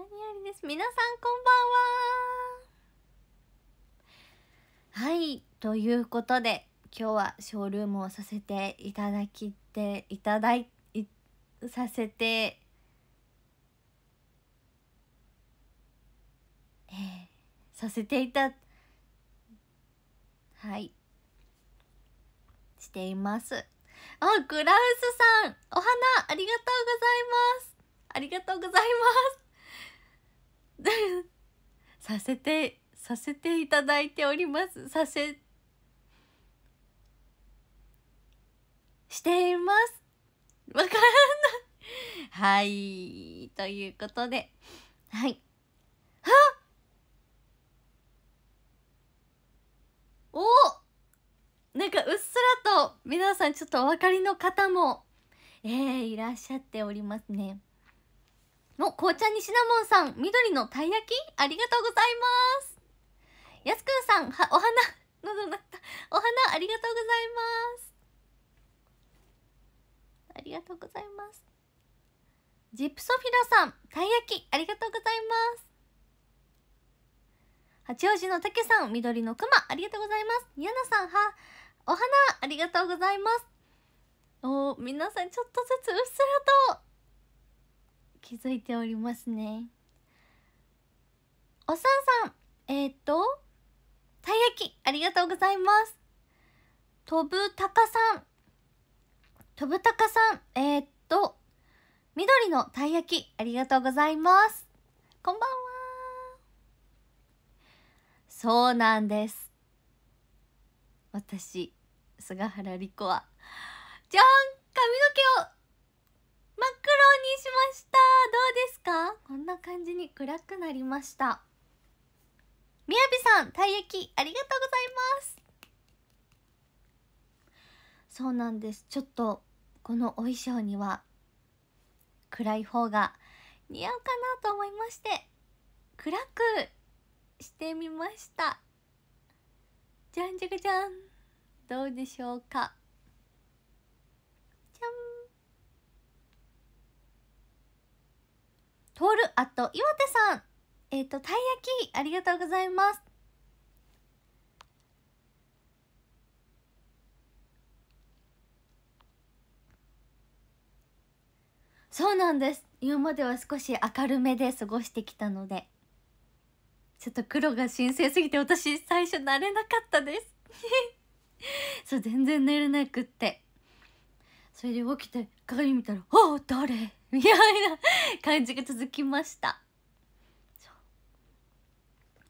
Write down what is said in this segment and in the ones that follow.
何よりです皆さんこんばんははいということで今日はショールームをさせていただきていただいさせてえー、させていたはいしていますあグラウスさんお花ありがとうございますありがとうございます させてさせていただいておりますさせしていますわからないはいということではいあおなんかうっすらと皆さんちょっとお分かりの方もえー、いらっしゃっておりますね。の紅茶にシナモンさん、緑のたい焼きありがとうございます。やすくんさん、はお花、喉鳴った。お花ありがとうございます。ありがとうございます。ジプソフィラさん、たい焼きありがとうございます。八王子のたけさん、緑のくま、ありがとうございます。やなさん、は、お花、ありがとうございます。おー、皆さん、ちょっとずつうっすらと気づいておりますねおさんさんえっ、とたい焼きありがとうございます飛ぶたかさん飛ぶたかさんえっ、と緑のたい焼きありがとうございますこんばんはそうなんです私菅原莉子はじゃん髪の毛を真っ黒にしましたどうですかこんな感じに暗くなりましたみやびさんたい焼きありがとうございますそうなんですちょっとこのお衣装には暗い方が似合うかなと思いまして暗くしてみましたじゃんじゃがじゃんどうでしょうかトールアット岩手さん。えっ、ー、と、たい焼き、ありがとうございます。そうなんです。今までは少し明るめで過ごしてきたので。ちょっと黒が新鮮すぎて私最初慣れなかったです。そう、全然寝れなくって。それで起きて鏡見たら「ああ誰?」みたいな感じが続きました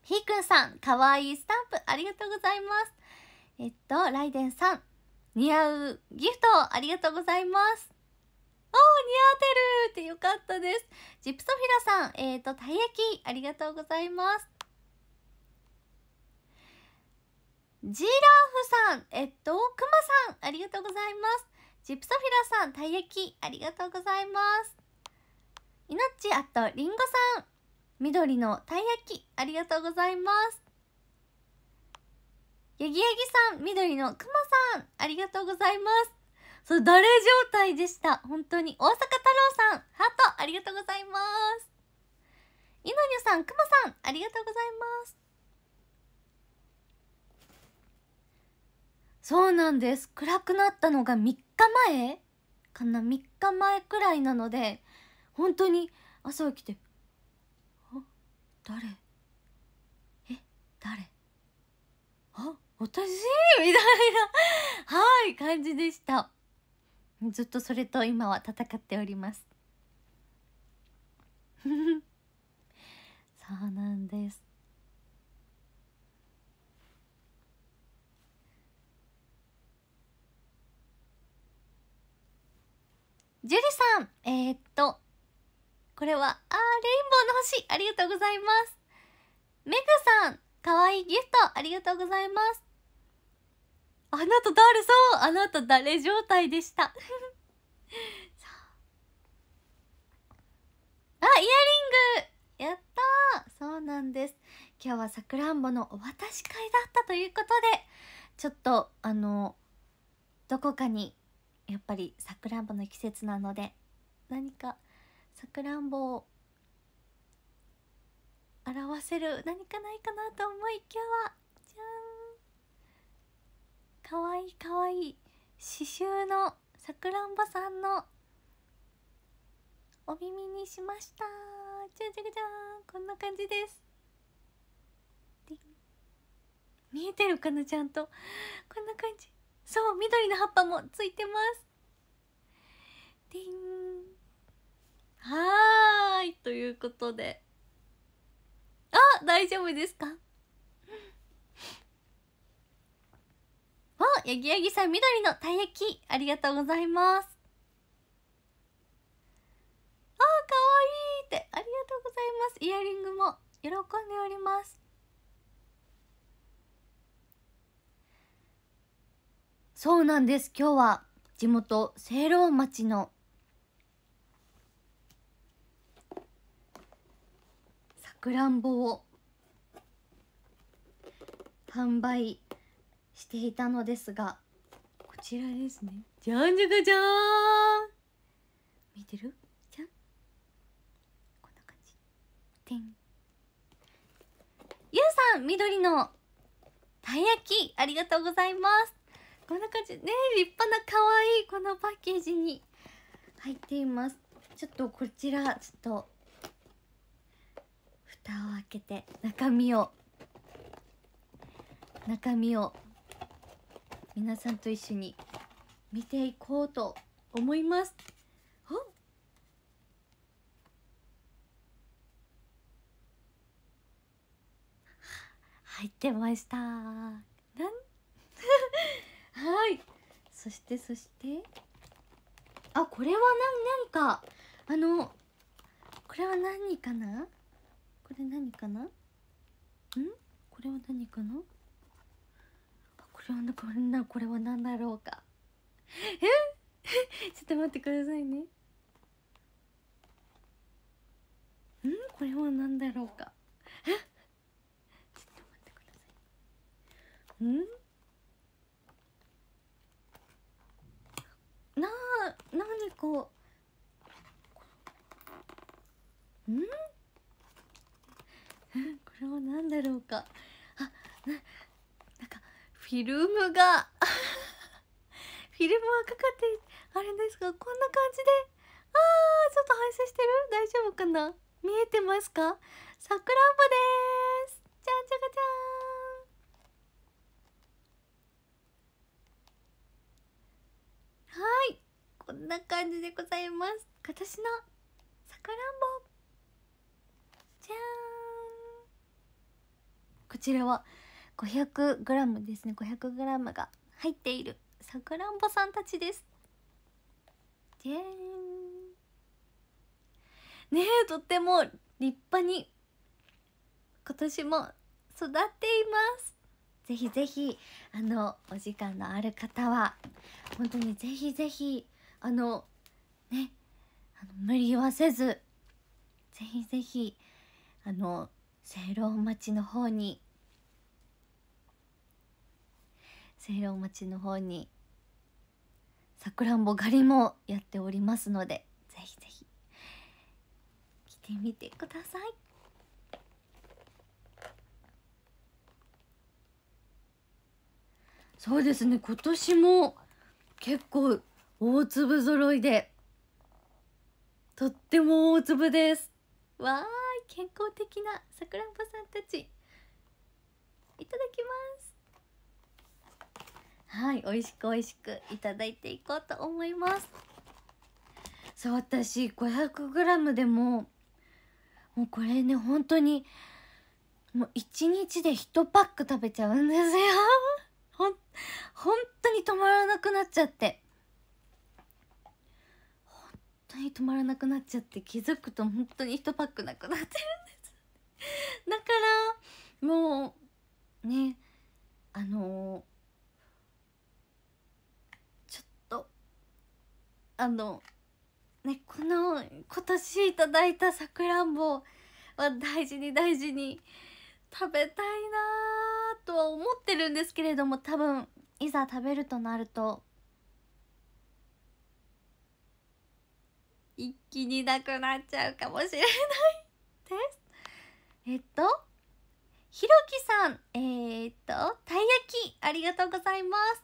ひーくんさんかわいいスタンプありがとうございますえっとライデンさん似合うギフトありがとうございますおー似合ってるってよかったですジプソフィラさんえっ、とたい焼きありがとうございますジラーフさんえっとくまさんありがとうございますジプソフィラさん、たい焼き、ありがとうございます。いなち、あと、りんごさん、緑のたい焼き、ありがとうございます。ヤギヤギさん、緑のくまさん、ありがとうございます。そう、誰状態でした。本当に。大阪太郎さん、ハート、ありがとうございます。いのにょさん、くまさん、ありがとうございます。そうなんです。暗くなったのが3日前かな3日前くらいなので本当に朝起きて「あ誰え誰あ私?」みたいな はい感じでしたずっとそれと今は戦っておりますそう なんですジュリさん、えー、っと、これは、あー、レインボーの星、ありがとうございます。メグさん、かわいいギフト、ありがとうございます。あなた誰そうあなた誰状態でした。あ、イヤリングやったそうなんです。今日はさくらんぼのお渡し会だったということで、ちょっと、あの、どこかにやっぱりさくらんぼの季節なので何かさくらんぼを表せる何かないかなと思い今日はじゃんかわいいかわいい刺繍のさくらんぼさんのお耳にしましたじゃじゃじゃんこんな感じです見えてるかなちゃんとこんな感じそう緑の葉っぱもついてますティンはーいということであ大丈夫ですかあ、ヤギヤギさん緑のたい焼きありがとうございますあーかわいいってありがとうございますイヤリングも喜んでおりますそうなんです今日は地元清老町のさくらんぼを販売していたのですがこちらですねじゃんじゃがじゃーん見てるじゃんこんな感じてんゆうさん緑のたい焼きありがとうございます感じね立派な可愛いこのパッケージに入っていますちょっとこちらちょっと蓋を開けて中身を中身を皆さんと一緒に見ていこうと思います入ってましたはいそしてそしてあこれは何何かあのこれは何かなこれ何かなんこれは何かなこれはなこれなこれは何だろうかえ ちょっと待ってくださいねんこれは何だろうかえちょっと待ってくださいんなあ何こうん これは何だろうかあななんかフィルムが フィルムがかかってあれですがこんな感じであーちょっと反射してる大丈夫かな見えてますかさくらんぼですじゃんじゃがじゃんはいこんな感じでございます今年のさくらんぼじゃーんこちらは 500g ですね 500g が入っているさくらんぼさんたちですじゃーんねえとっても立派に今年も育っていますぜひぜひあのお時間のある方は本当にぜひぜひあのねあの無理はせずぜひぜひあの聖籠町の方に聖籠町の方にさくらんぼ狩りもやっておりますのでぜひぜひ来てみてください。そうですね今年も結構大粒揃いでとっても大粒ですわーい健康的なさくらんぼさんたちいただきますはい美味しく美味しくいただいていこうと思いますそう私 500g でももうこれね本当にもう1日で1パック食べちゃうんですよほん、本当に止まらなくなっちゃって。本当に止まらなくなっちゃって、気づくと本当に1パックなくなってるんです。だから、もう、ね、あのー、ちょっと、あの、ね、この今年いただいたさくらんぼは大事に大事に食べたいなとは思ってるんですけれども多分いざ食べるとなると一気になくなっちゃうかもしれないですえっとひろきさんえー、っとたい焼きありがとうございます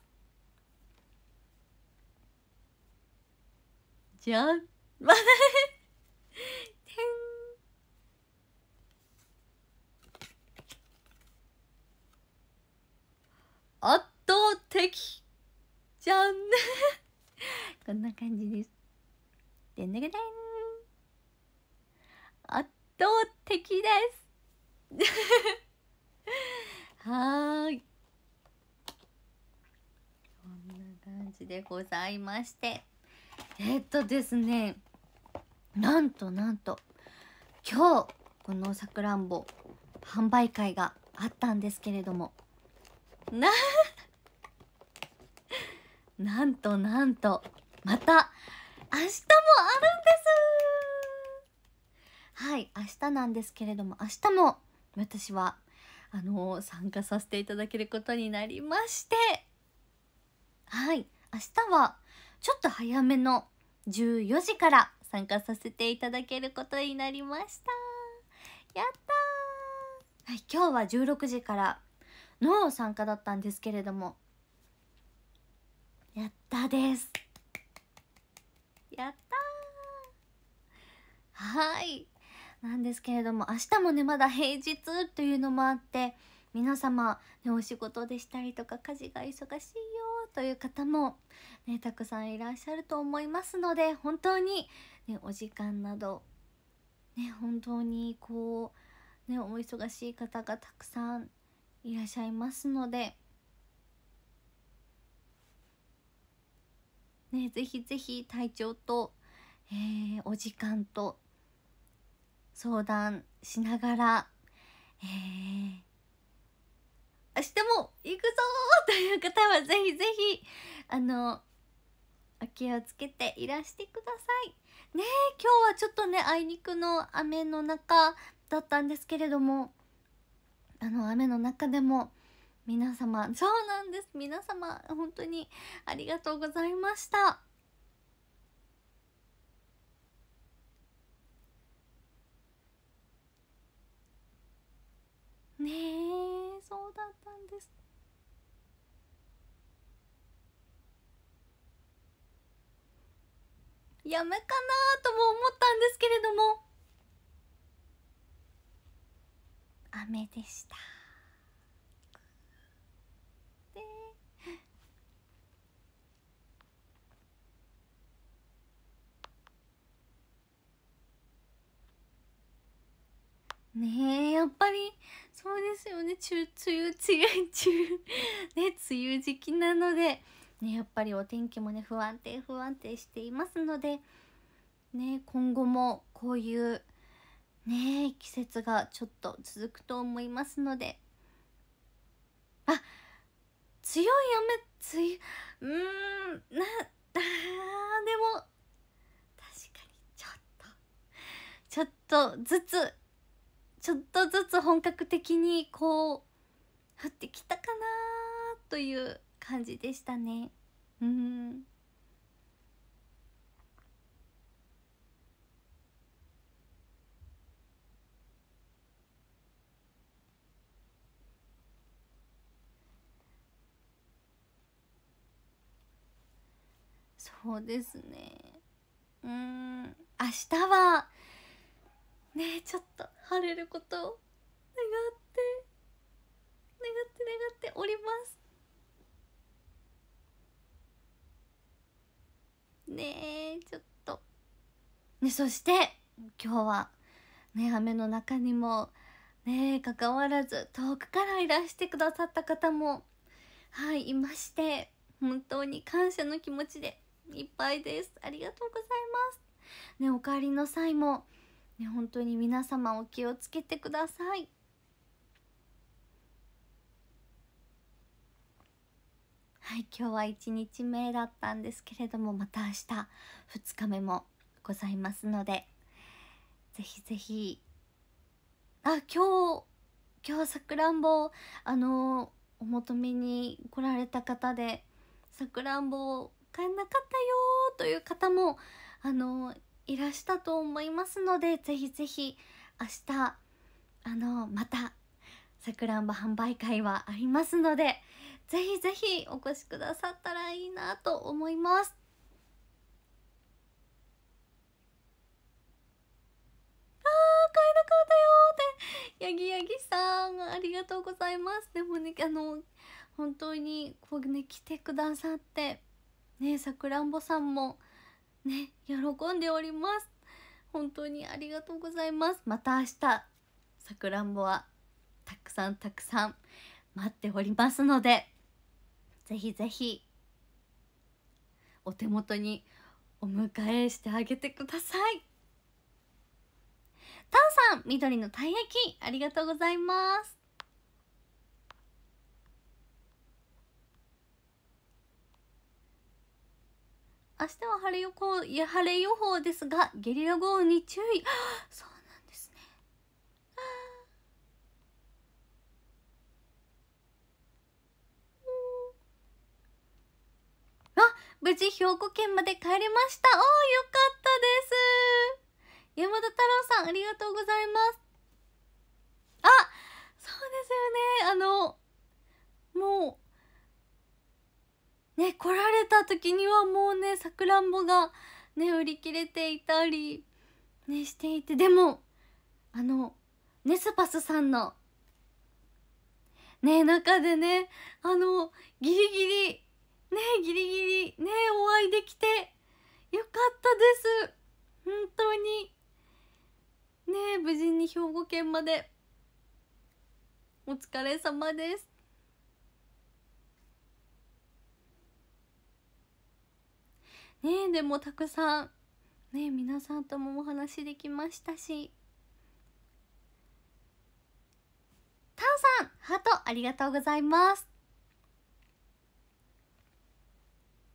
じゃん 天圧倒的じゃんね こんな感じですでんででん圧倒的です はいこんな感じでございましてえー、っとですねなんとなんと今日このさくらんぼ販売会があったんですけれどもな なんとなんとまた明日もあるんですはい明日なんですけれども明日も私はあのー、参加させていただけることになりましてはい明日はちょっと早めの14時から参加させていただけることになりましたやったー、はい、今日は16時からの参加だったんですけれどもやったですやったはいなんですけれども明日もねまだ平日というのもあって皆様、ね、お仕事でしたりとか家事が忙しいよという方も、ね、たくさんいらっしゃると思いますので本当に、ね、お時間など、ね、本当にこう、ね、お忙しい方がたくさんいらっしゃいますのでねぜひぜひ体調と、えー、お時間と相談しながら、えー、明日も行くぞという方はぜひぜひあのお気をつけていらしてください。ね今日はちょっとねあいにくの雨の中だったんですけれどもあの雨の中でも皆様そうなんです皆様本当にありがとうございましたねえそうだったんですやむかなとも思ったんですけれども雨でしたでねえやっぱりそうですよね中梅雨梅雨中 ね梅雨時期なので、ね、やっぱりお天気もね不安定不安定していますのでね今後もこういうね季節がちょっと続くと思いますのであ強い雨強いうんなあでも確かにちょっとちょっとずつちょっとずつ本格的にこう降ってきたかなという感じでしたねうんそうですねうん明日はねちょっと晴れることを願って願って願っておりますねえちょっとねそして今日はね雨の中にもねかかわらず遠くからいらしてくださった方もはいいまして本当に感謝の気持ちでいっぱいですありがとうございますねお帰りの際もね本当に皆様お気をつけてくださいはい今日は1日目だったんですけれどもまた明日2日目もございますのでぜひぜひあ今日今日さくらんぼあのお求めに来られた方でさくらんぼ買えなかったよという方もあのいらしたと思いますのでぜひぜひ明日あのまたさくらんぼ販売会はありますのでぜひぜひお越しくださったらいいなと思います。あ買えなかったよってヤギヤギさんありがとうございます。でもねあの本当にこうね来てくださってねさくらんぼさんもね喜んでおります本当にありがとうございますまた明日さくらんぼはたくさんたくさん待っておりますのでぜひぜひお手元にお迎えしてあげてくださいタンさん緑のたい焼きありがとうございます明日は晴れ予報、いや、晴れ予報ですが、ゲリラ豪雨に注意。そうなんですね。あ、無事兵庫県まで帰れました。おー、よかったです。山田太郎さん、ありがとうございます。あ、そうですよね。あの、もう、ね来られた時にはもうねさくらんぼがね売り切れていたりねしていてでもあのネスパスさんのね中でねあのギリギリねギリギリねお会いできてよかったです本当にね無事に兵庫県までお疲れ様ですねでもたくさんね皆さんともお話できましたしタンさんハートありがとうございます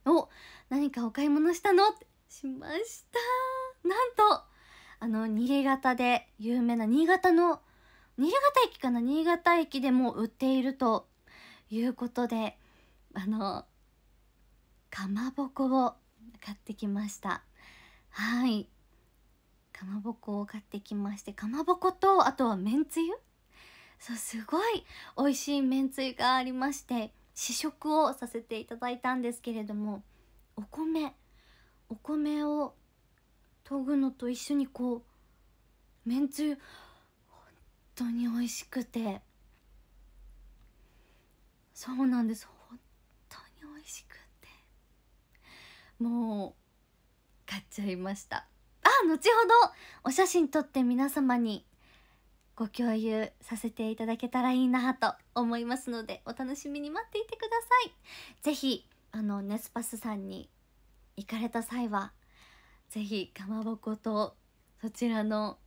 お何かお買い物したのってしましたなんとあの新潟で有名な新潟の新潟駅かな新潟駅でも売っているということであのかまぼこを買ってきましたはいかまぼこを買ってきましてかまぼことあとはめんつゆそうすごい美味しいめんつゆがありまして試食をさせていただいたんですけれどもお米お米を研ぐのと一緒にこうめんつゆ本当に美味しくてそうなんですもう買っちゃいましたあ後ほどお写真撮って皆様にご共有させていただけたらいいなと思いますのでお楽しみに待っていてください是非あのネスパスさんに行かれた際は是非かまぼことそちらの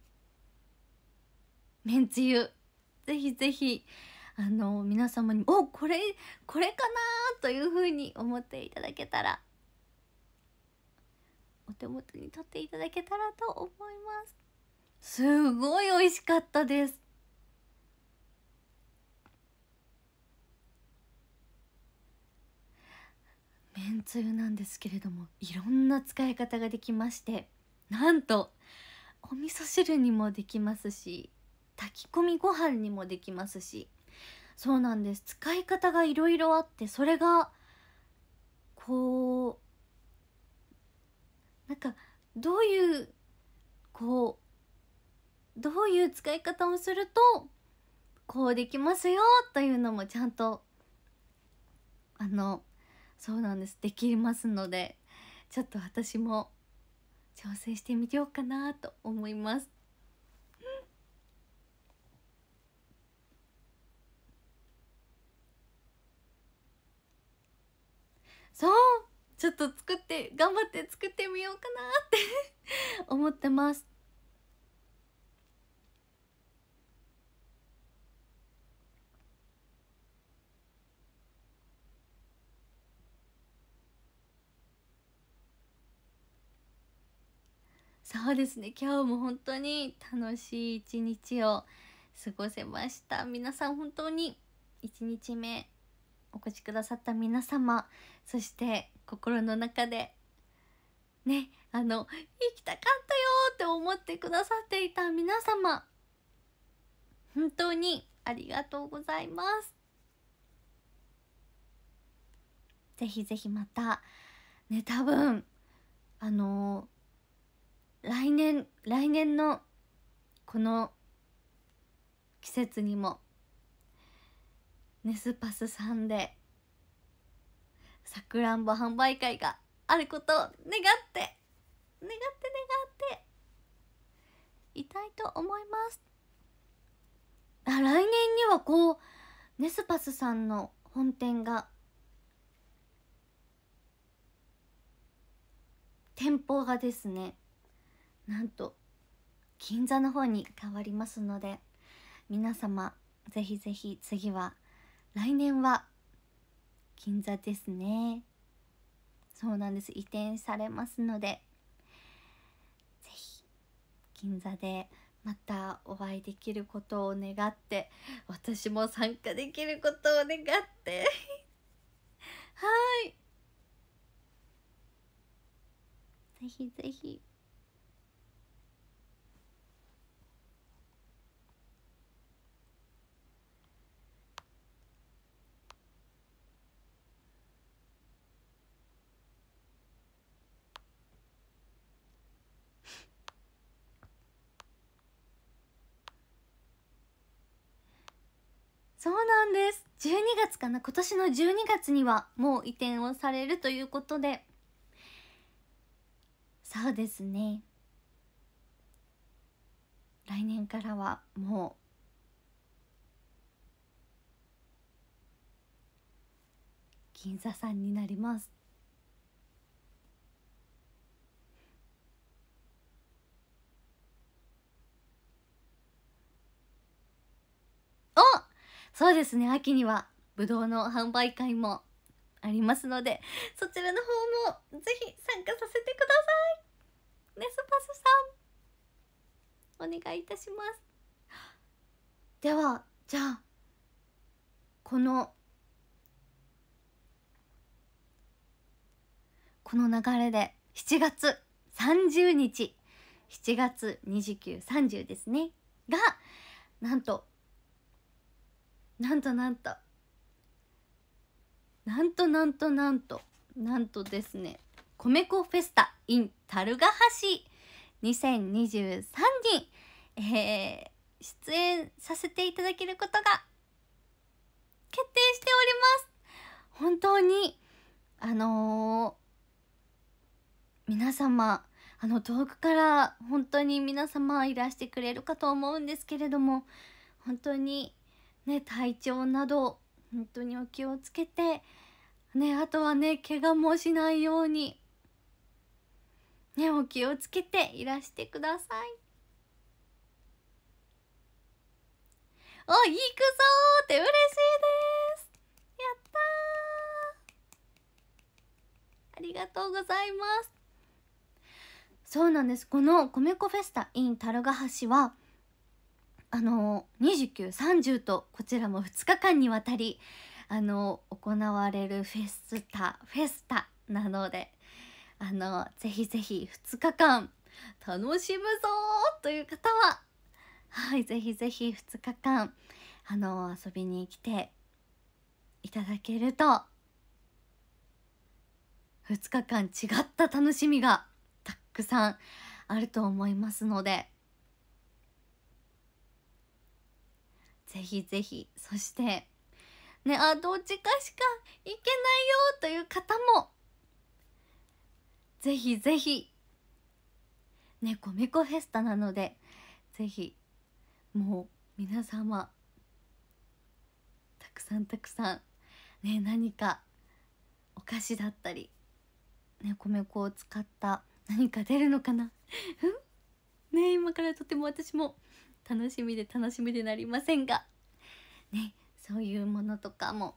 めんつゆぜひぜひあの皆様に「おこれこれかな?」というふうに思っていただけたらお手元に取っていただけたらと思いますすごい美味しかったですめんつゆなんですけれどもいろんな使い方ができましてなんとお味噌汁にもできますし炊き込みご飯にもできますしそうなんです使い方がいろいろあってそれがこうなんかどういうこうどういう使い方をするとこうできますよというのもちゃんとあのそうなんですできますのでちょっと私も挑戦してみようかなと思います。ちょっと作って頑張って作ってみようかなって思ってますそうですね今日も本当に楽しい一日を過ごせました皆さん本当に一日目お越しくださった皆様そして心の中でねあの行きたかったよって思ってくださっていた皆様本当にありがとうございますぜひぜひまたね多分あのー、来年来年のこの季節にもネスパスさんでさくらんぼ販売会があることを願って願って願っていたいと思いますあ来年にはこうネスパスさんの本店が店舗がですねなんと銀座の方に変わりますので皆様ぜひぜひ次は来年は銀座ですねそうなんです移転されますのでぜひ銀座でまたお会いできることを願って私も参加できることを願って はいぜひぜひ。です12月かな今年の12月にはもう移転をされるということでそうですね来年からはもう銀座さんになりますそうですね秋にはぶどうの販売会もありますのでそちらの方もぜひ参加させてくださいネスパスさんお願いいたしますではじゃあこのこの流れで7月30日7月2930ですねがなんとなんとなんとなんとなんとなんとなんとですね米粉フェスタ in 樽ヶ橋2023に、えー、出演させていただけることが決定しております本当にあのー、皆様あの遠くから本当に皆様いらしてくれるかと思うんですけれども本当にね、体調など本当にお気をつけて、ね、あとはね怪我もしないように、ね、お気をつけていらしてください。お行くぞって嬉しいですやったーありがとうございますそうなんですこの米粉フェスタ in 樽ヶ橋はあの2930とこちらも2日間にわたりあの行われるフェスタフェスタなのであのぜひぜひ2日間楽しむぞという方ははいぜひぜひ2日間あの遊びに来ていただけると2日間違った楽しみがたくさんあると思いますのでぜひぜひそしてねあどっちかしか行けないよという方もぜひぜひねコミコフェスタなのでぜひもう皆様たくさんたくさんね何かお菓子だったりね米コを使った何か出るのかなね今からとても私も楽しみで楽しみでなりませんがねそういうものとかも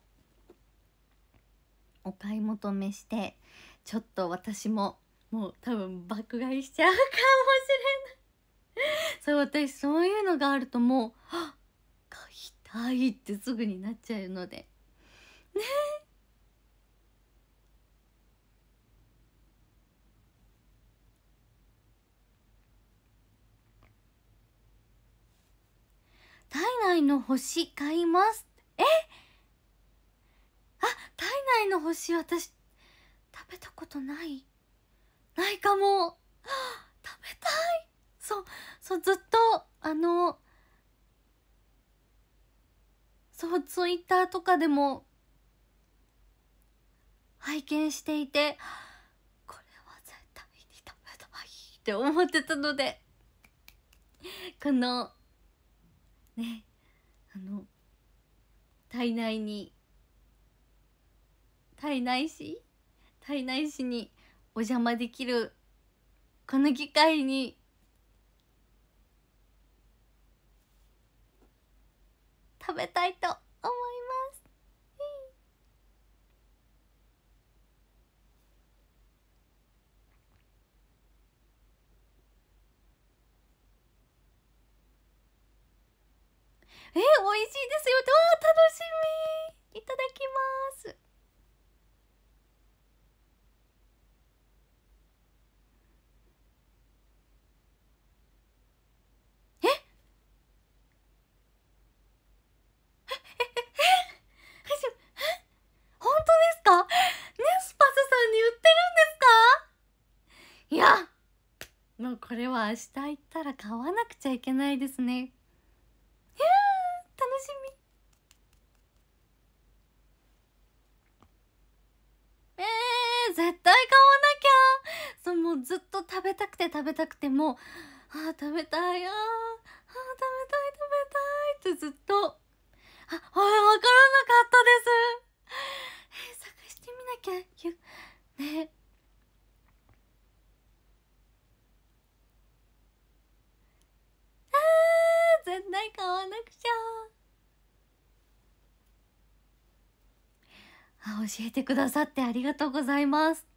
お買い求めしてちょっと私ももう多分爆買いしちゃうかもしれないそう私そういうのがあるともう「買いたい」ってすぐになっちゃうのでね体内の星買いますえあ体内の星私食べたことないないかも食べたいそうそうずっとあのそうツイッターとかでも拝見していてこれは絶対に食べたいって思ってたのでこのねあの体内に体内視体内視にお邪魔できるこの機会に食べたいと美味しいですよあ楽しみいただきます これは明日行ったら買わなくちゃいけないですね食べたくても「あ食べたいああ食べたい食べたい」ってずっとあわからなかったですえ探してみなきゃねあ絶対買わなくちゃあ教えてくださってありがとうございます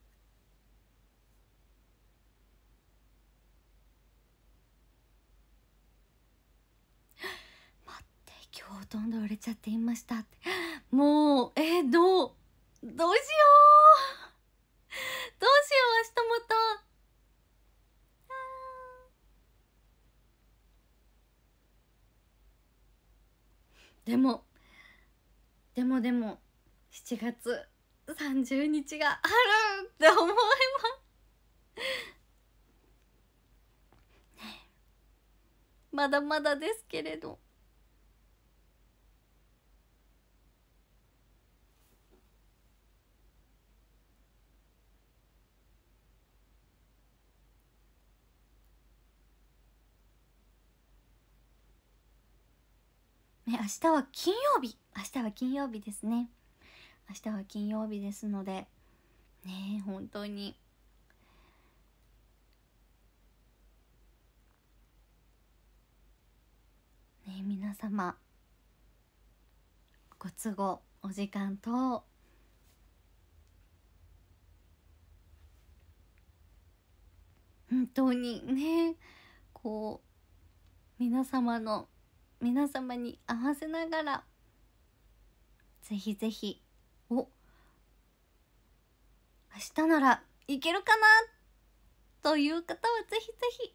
ちゃっていましたもうえー、どうどうしようどうしよう明日またでもでもでも7月30日があるって思いますまだまだですけれどね、明日は金曜日明日は金曜日ですね明日は金曜日ですのでね本当にね皆様ご都合お時間と本当にねこう皆様の皆様に合わせながらぜひぜひお明日ならいけるかなという方はぜひぜひ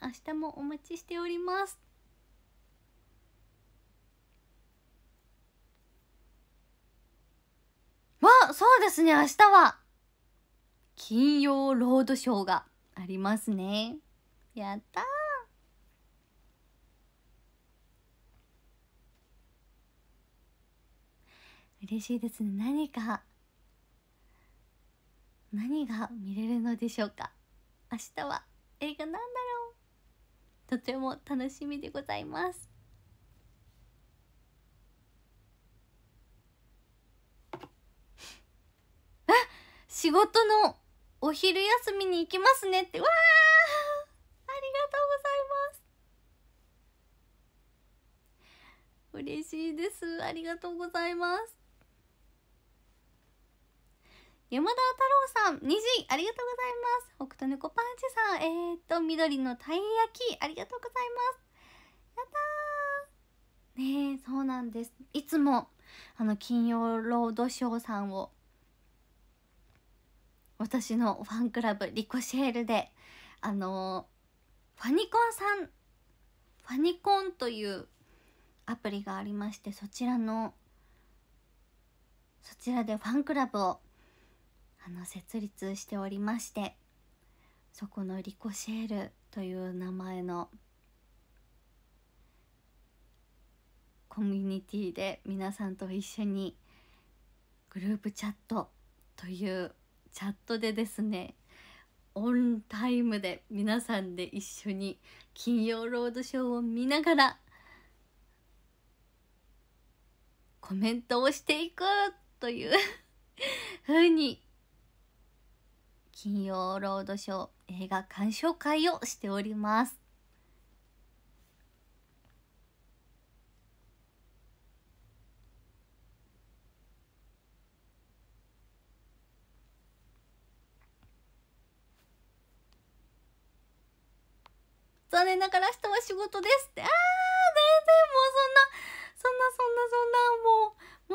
明日もお待ちしておりますわそうですね明日は金曜ロードショーがありますねやったー嬉しいですね何か何が見れるのでしょうか明日は映画なんだろうとても楽しみでございますあ仕事のお昼休みに行きますねってわあありがとうございます嬉しいですありがとうございます山田太郎さん、虹、ありがとうございます。北斗猫パンチさん、えーっと、緑のたい焼き、ありがとうございます。やったーねえ、そうなんです。いつも、あの、金曜ロードショーさんを、私のファンクラブ、リコシェールで、あのー、ファニコンさん、ファニコンというアプリがありまして、そちらの、そちらでファンクラブをあの設立しておりましてそこのリコシェールという名前のコミュニティで皆さんと一緒にグループチャットというチャットでですねオンタイムで皆さんで一緒に「金曜ロードショー」を見ながらコメントをしていくというふうに金曜ロードショー映画鑑賞会をしております。残念ながら明日は仕事ですってあー全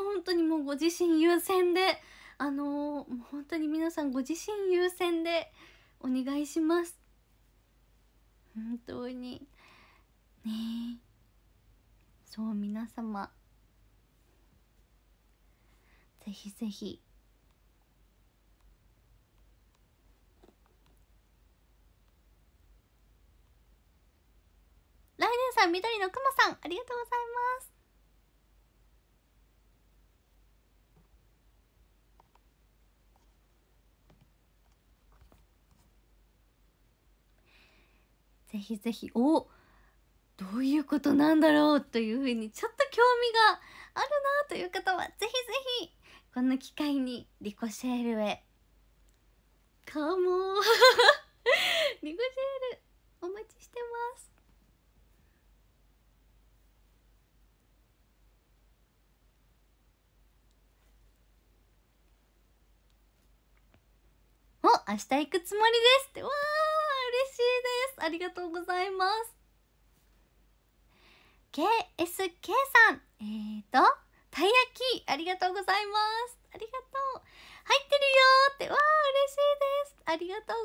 然もうそんなそんなそんなそんなもうもう本当にもうご自身優先であのー、もう本当に皆さんご自身優先でお願いします本当にねえそう皆様ぜひぜひ来年さん緑のくまさんありがとうございますぜひぜひおどういうことなんだろうというふうにちょっと興味があるなという方はぜひぜひこの機会にリコシェールへかも リコシェールお待ちしてますも明日行くつもりですってわあ嬉しいですありがとうございます KSK さんえーとたい焼きありがとうございますありがとう入ってるよってわあ嬉しいですありがとうござい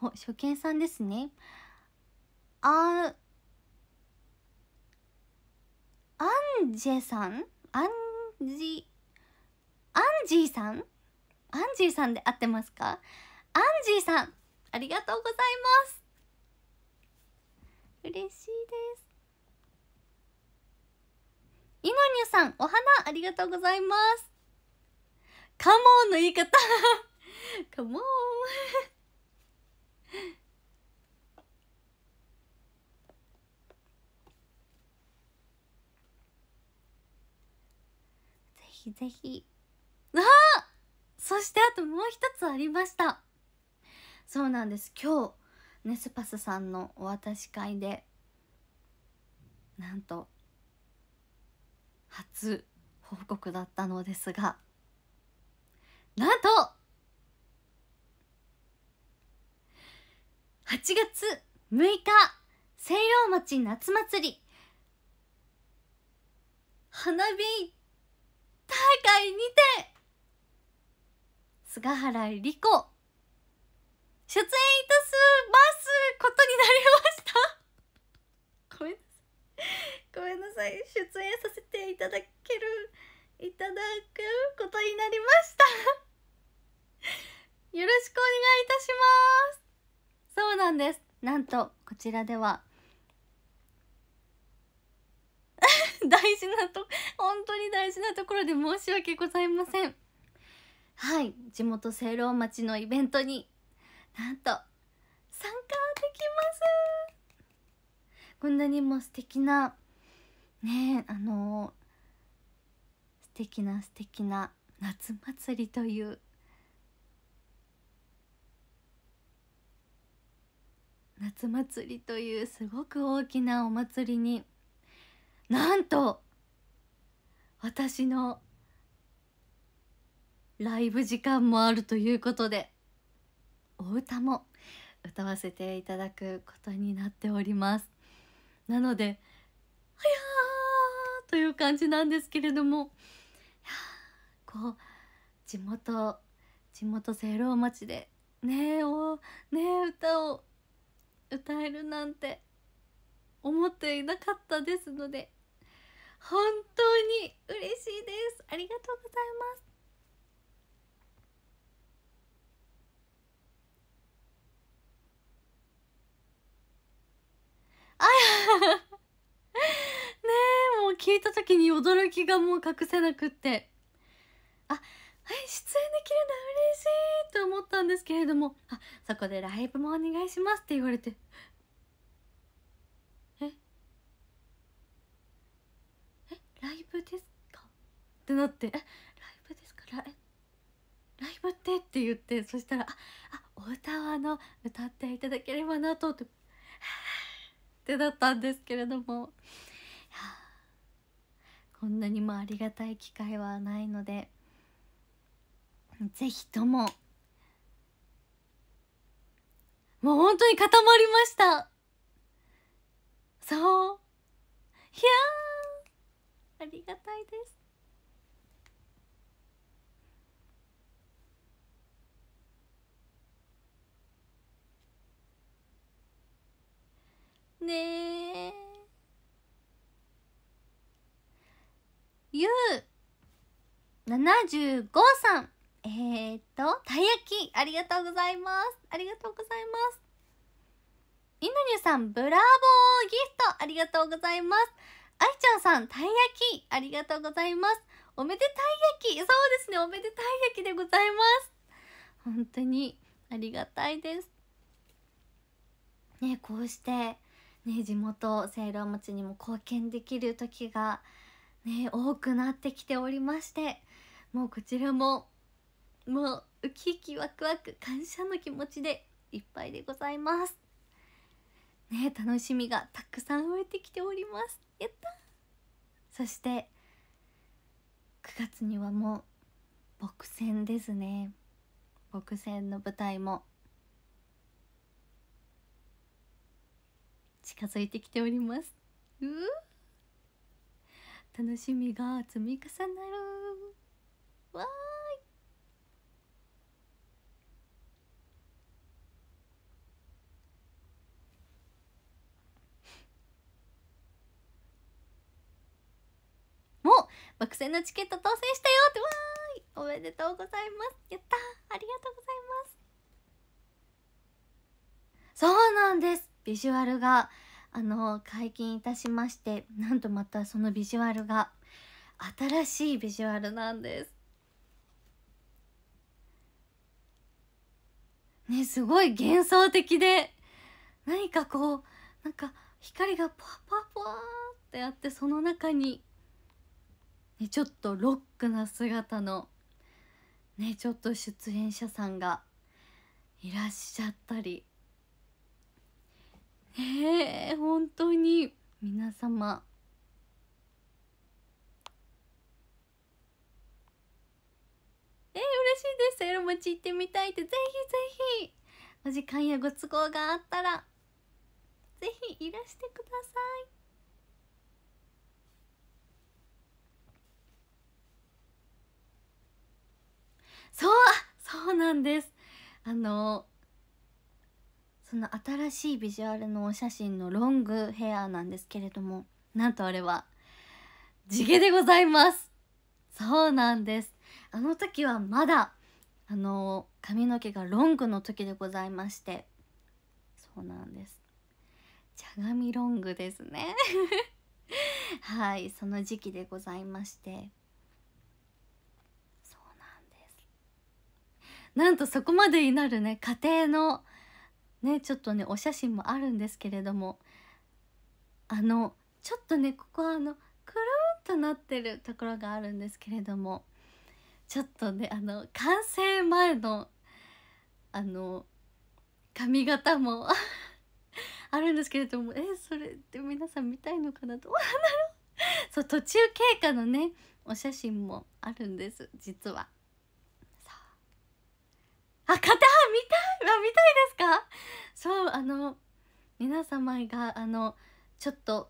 ますお初見さんですねあアンジェさんアンジアンジーさんアンジーさんで合ってますかアンジーさんありがとうございます嬉しいですイノニュさんお花ありがとうございますカモンの言い方 カモンぜひぜひわあそしてあともう一つありましたそうなんです今日ネスパスさんのお渡し会でなんと初報告だったのですがなんと8月6日西洋町夏祭り花火大会にて菅原理子出演いたすますことになりましたごめんなさいごめんなさい出演させていただけるいただくことになりましたよろしくお願いいたしますそうなんですなんとこちらでは 大事なと本当に大事なところで申し訳ございませんはい地元聖浪町のイベントになんと参加できますこんなにも素敵なねあのー、素敵な素敵な夏祭りという夏祭りというすごく大きなお祭りになんと私のライブ時間もあるということでお歌も歌わせていただくことになっておりますなのではやーという感じなんですけれどもこう地元地元清老町でねえおねえ歌を歌えるなんて思っていなかったですので本当に嬉しいですありがとうございますあらねえもう聞いた時に驚きがもう隠せなくってあはい出演できるの嬉しいと思ったんですけれどもあそこでライブもお願いしますって言われてええライブですかってなってえライブですかライライブってって言ってそしたらああお歌はあの歌っていただければなとって。手だったんですけれどもこんなにもありがたい機会はないのでぜひとももう本当に固まりましたそういやありがたいですねゆう75さんえー、っとたい焼きありがとうございますありがとうございますいぬにゅさんブラボーギフトありがとうございますあいちゃんさんたい焼きありがとうございますおめでたい焼きそうですねおめでたい焼きでございます本当にありがたいですねこうしてね、地元清涼町にも貢献できる時が、ね、多くなってきておりましてもうこちらももうウキウキワクワク感謝の気持ちでいっぱいでございます。ね、楽しみがたくさん増えてきております。やったそして9月にはもう牧戦ですね。牧戦の舞台も近づいてきておりますう楽しみが積み重なるわーいう爆戦のチケット当選したよってわーいおめでとうございますやったありがとうございますそうなんですビジュアルがあの解禁いたしましてなんとまたそのビジュアルが新しいビジュアルなんです。ねすごい幻想的で何かこうなんか光がパパパーってあってその中に、ね、ちょっとロックな姿の、ね、ちょっと出演者さんがいらっしゃったりえー、本当に皆様えー、嬉しいですエロ町行ってみたいってぜひぜひお時間やご都合があったらぜひいらしてくださいそうそうなんですあのその新しいビジュアルのお写真のロングヘアなんですけれどもなんとあれは地毛でございますそうなんですあの時はまだあの髪の毛がロングの時でございましてそうなんですじゃがみロングですね はいその時期でございましてそうなんですなんとそこまでになるね家庭のねちょっとねお写真もあるんですけれどもあのちょっとねここはあのくるんとなってるところがあるんですけれどもちょっとねあの完成前のあの髪型も あるんですけれどもえそれって皆さん見たいのかなと そう途中経過のねお写真もあるんです実は。あ、は見たい見たいですかそう、あの、皆様が、あの、ちょっと、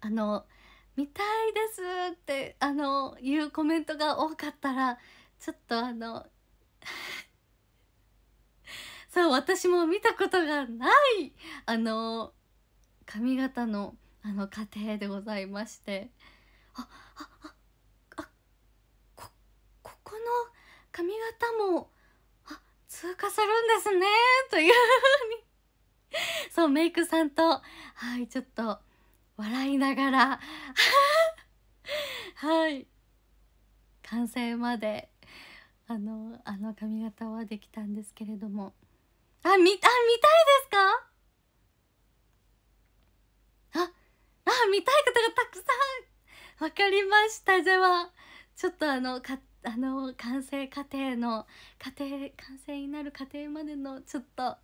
あの、見たいですって、あの、いうコメントが多かったら、ちょっとあの そう、私も見たことがない、あの、髪型の、あの、過程でございまして。あ、あ、あ、あこ、ここの髪型も、通過するんですねというふうにそうメイクさんとはいちょっと笑いながら はい完成まであのあの髪型はできたんですけれどもあ見あ見たいですかああ見たい方がたくさんわかりましたではちょっとあの勝あの完成過程の過程完成になる過程までのちょっとあ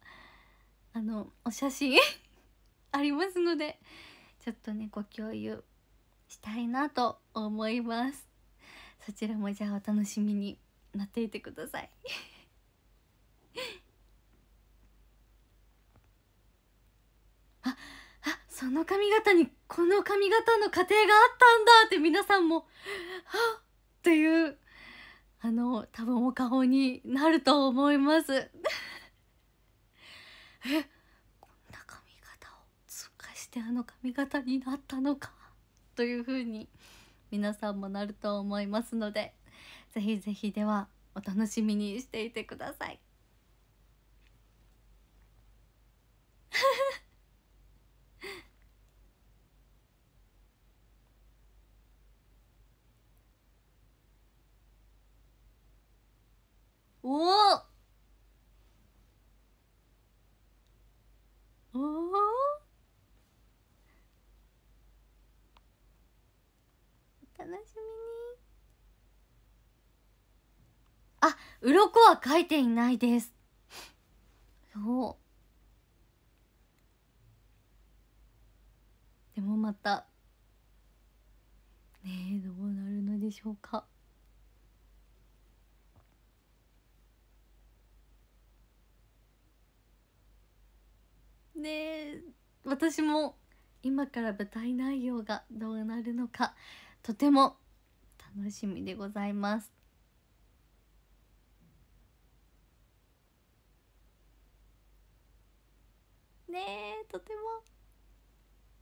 のお写真 ありますのでちょっとねご共有したいなと思いますそちらもじゃあお楽しみになっていてください ああその髪型にこの髪型の過程があったんだって皆さんもあっというあの多分お顔になると思います えこんな髪型を通過してあの髪型になったのかというふうに皆さんもなると思いますのでぜひぜひではお楽しみにしていてください。おおおお楽しみにあ鱗は書いていないですそうでもまたねえどうなるのでしょうかね私も今から舞台内容がどうなるのかとても楽しみでございます。ねとても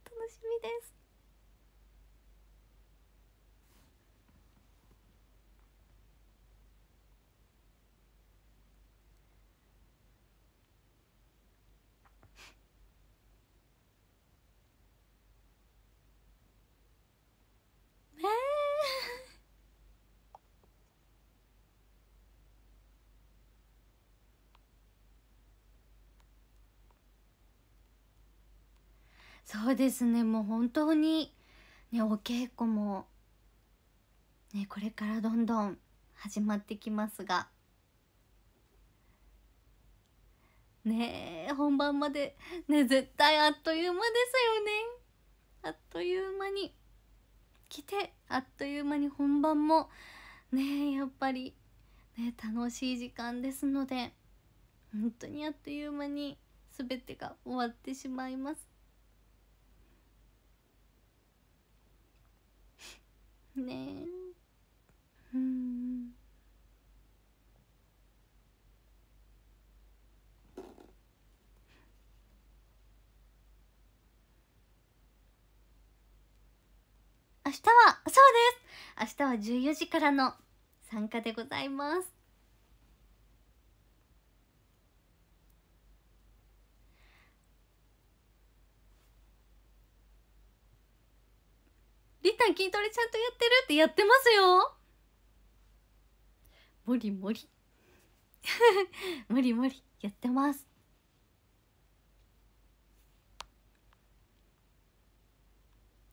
楽しみです。そうですねもう本当にねお稽古もねこれからどんどん始まってきますがねえ本番までね絶対あっという間ですよねあっという間に来てあっという間に本番もねやっぱり、ね、楽しい時間ですので本当にあっという間に全てが終わってしまいますねえうん明日はそうです明日は14時からの参加でございますリタン筋トレちゃんとやってるってやってますよもりもり もりもりやってます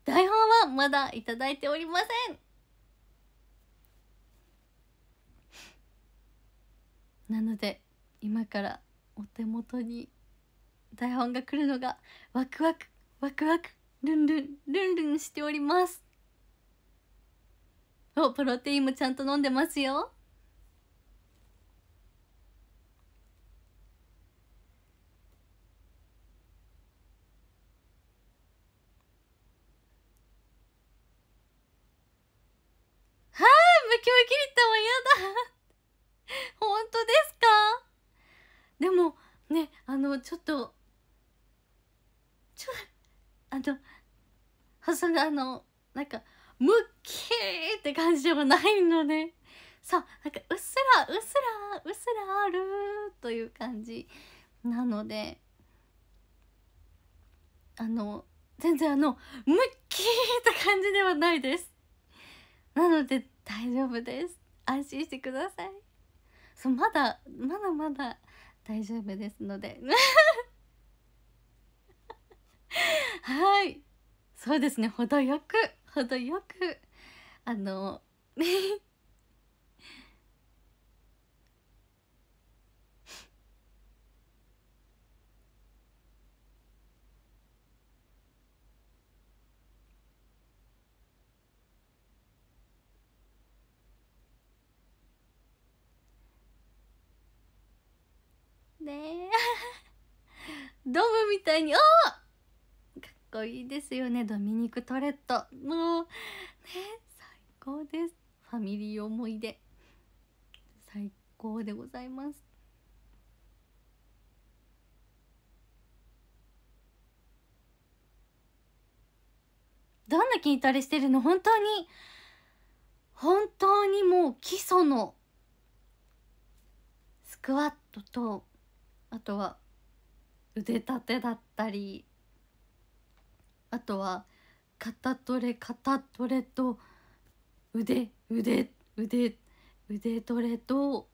台本はまだいただいておりませんなので今からお手元に台本が来るのがワクワクワクワクルンルンルンルンしておりますおプロテインもちゃんと飲んでますよはあムキムキリタは嫌だ 本当ですかでもねあのちょっとちょっとあのそれあのなんかムッキーって感じではないのでそうなんかうっすらうっすらうっすらあるという感じなのであの全然あのムッキーって感じではないですなので大丈夫です安心してくださいそうまだまだまだ大丈夫ですので はいそうですね程よく程よくあのねえドムみたいにおーこいいですよねドミニク・トレットもうね最高ですファミリー思い出最高でございますどんな筋トレしてるの本当に本当にもう基礎のスクワットとあとは腕立てだったりあとは肩トレ肩トレと腕腕腕腕トレと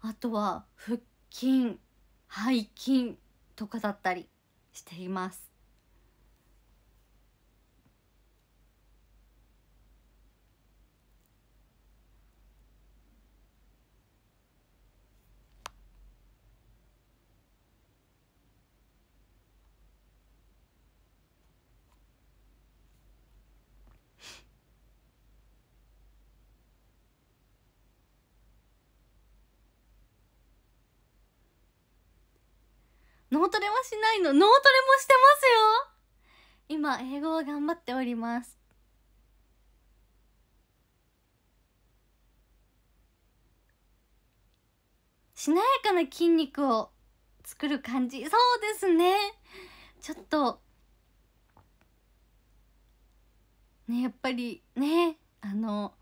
あとは腹筋背筋とかだったりしています。トレはしないの脳トレもしてますよ今英語を頑張っておりますしなやかな筋肉を作る感じそうですねちょっとねやっぱりねあの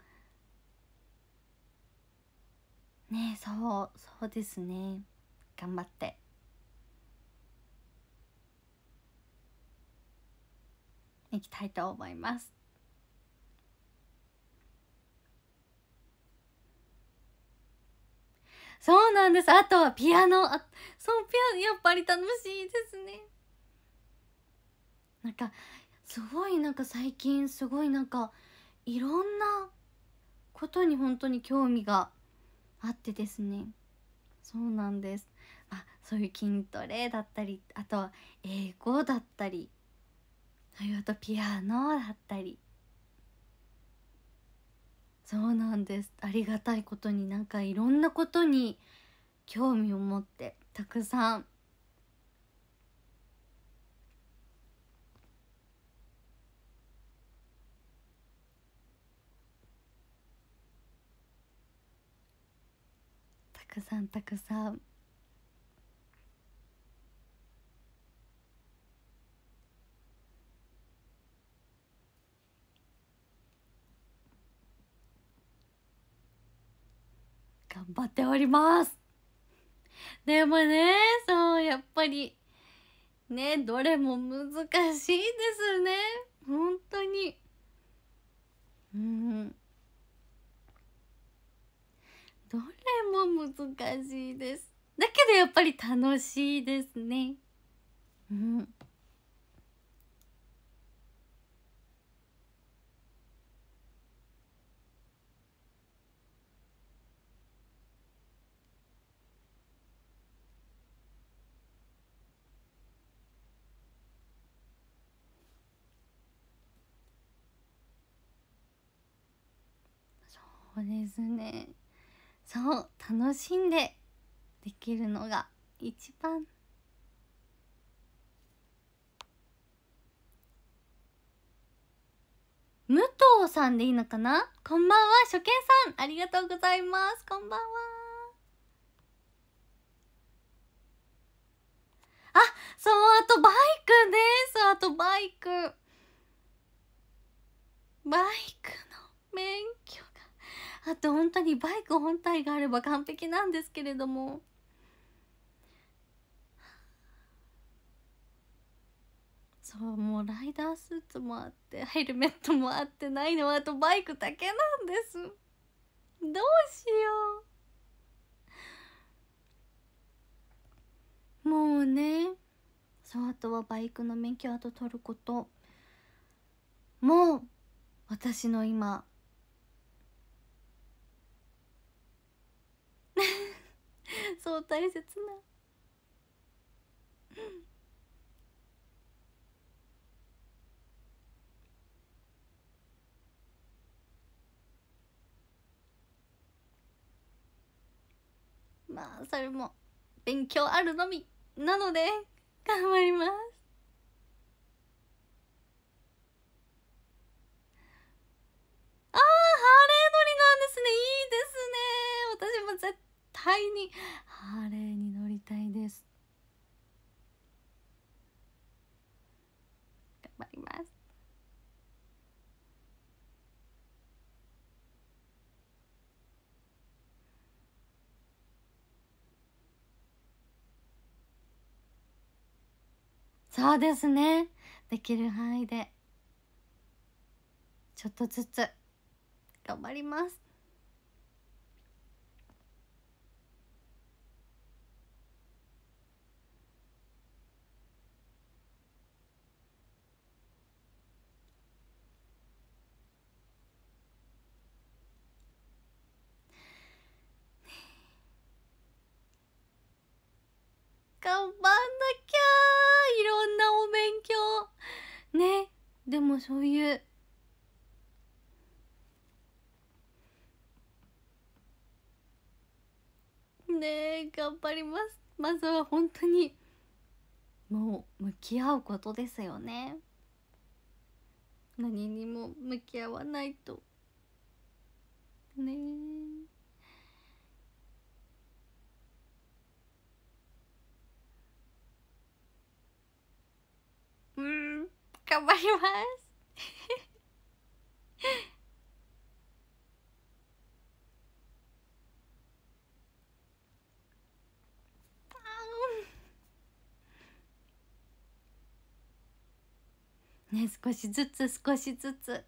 ねそうそうですね頑張っていきたいと思います。そうなんです。あとはピアノ。あそう、ピアノ、やっぱり楽しいですね。なんか、すごいなんか最近、すごいなんか、いろんなことに本当に興味があってですね。そうなんです。あ、そういう筋トレだったり、あとは英語だったり、ピアノだったりそうなんですありがたいことになんかいろんなことに興味を持ってたくさんたくさんたくさん追っております。でもね、そう、やっぱり、ね、どれも難しいですね。本当に。うん。どれも難しいです。だけどやっぱり楽しいですね。うん。そうですねそう楽しんでできるのが一番武藤さんでいいのかなこんばんは初見さんありがとうございますこんばんはあそうあとバイクですあとバイクバイクの免許あと本当にバイク本体があれば完璧なんですけれどもそうもうライダースーツもあってヘルメットもあってないのはあとバイクだけなんですどうしようもうねそうあとはバイクの免許あと取ることもう私の今 そう大切なまあそれも勉強あるのみなので頑張りますああハーレー乗りなんですねいいですね私も絶対ハイにハーレーに乗りたいです頑張りますそうですねできる範囲でちょっとずつ頑張りますもそういうね頑張りますまずは本当にもう向き合うことですよね何にも向き合わないとねうん頑張ります ね少しずつ少しずつ。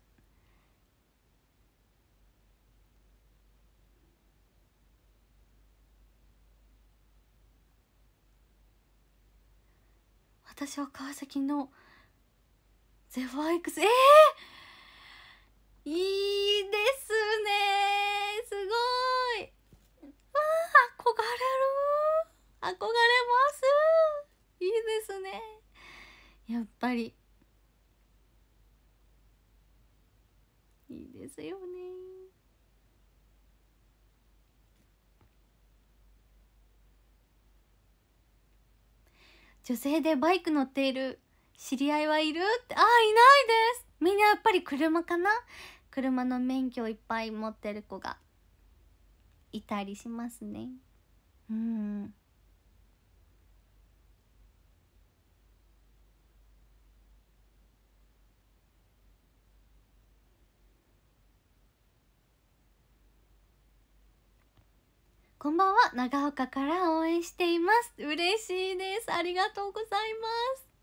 私は川崎のゼファー X ええーいいですねすごいあ憧れる憧れますいいですねやっぱりいいですよね女性でバイク乗っている知り合いはいるってあいないですみんなやっぱり車かな車の免許をいっぱい持ってる子がいたりしますねうんこんばんは長岡から応援しています嬉しいですありがとうございます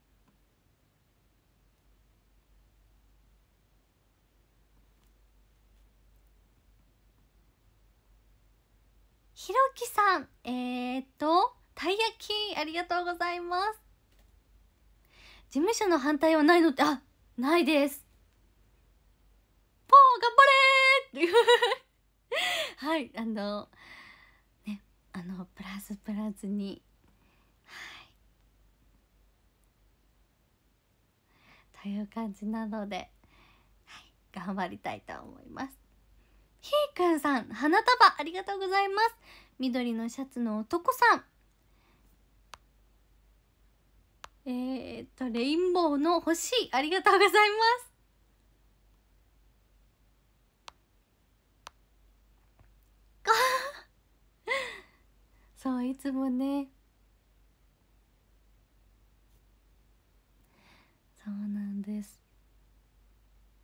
ひろきさん、えー、っと、たい焼き、ありがとうございます。事務所の反対はないのって、あ、ないです。ポー、頑張れーっていう。はい、あの、ね、あの、プラスプラスに。はい。という感じなので、はい、頑張りたいと思います。ひーくんさん、花束ありがとうございます。緑のシャツの男さん。えー、っと、レインボーの星、ありがとうございます。そう、いつもね。そうなんです。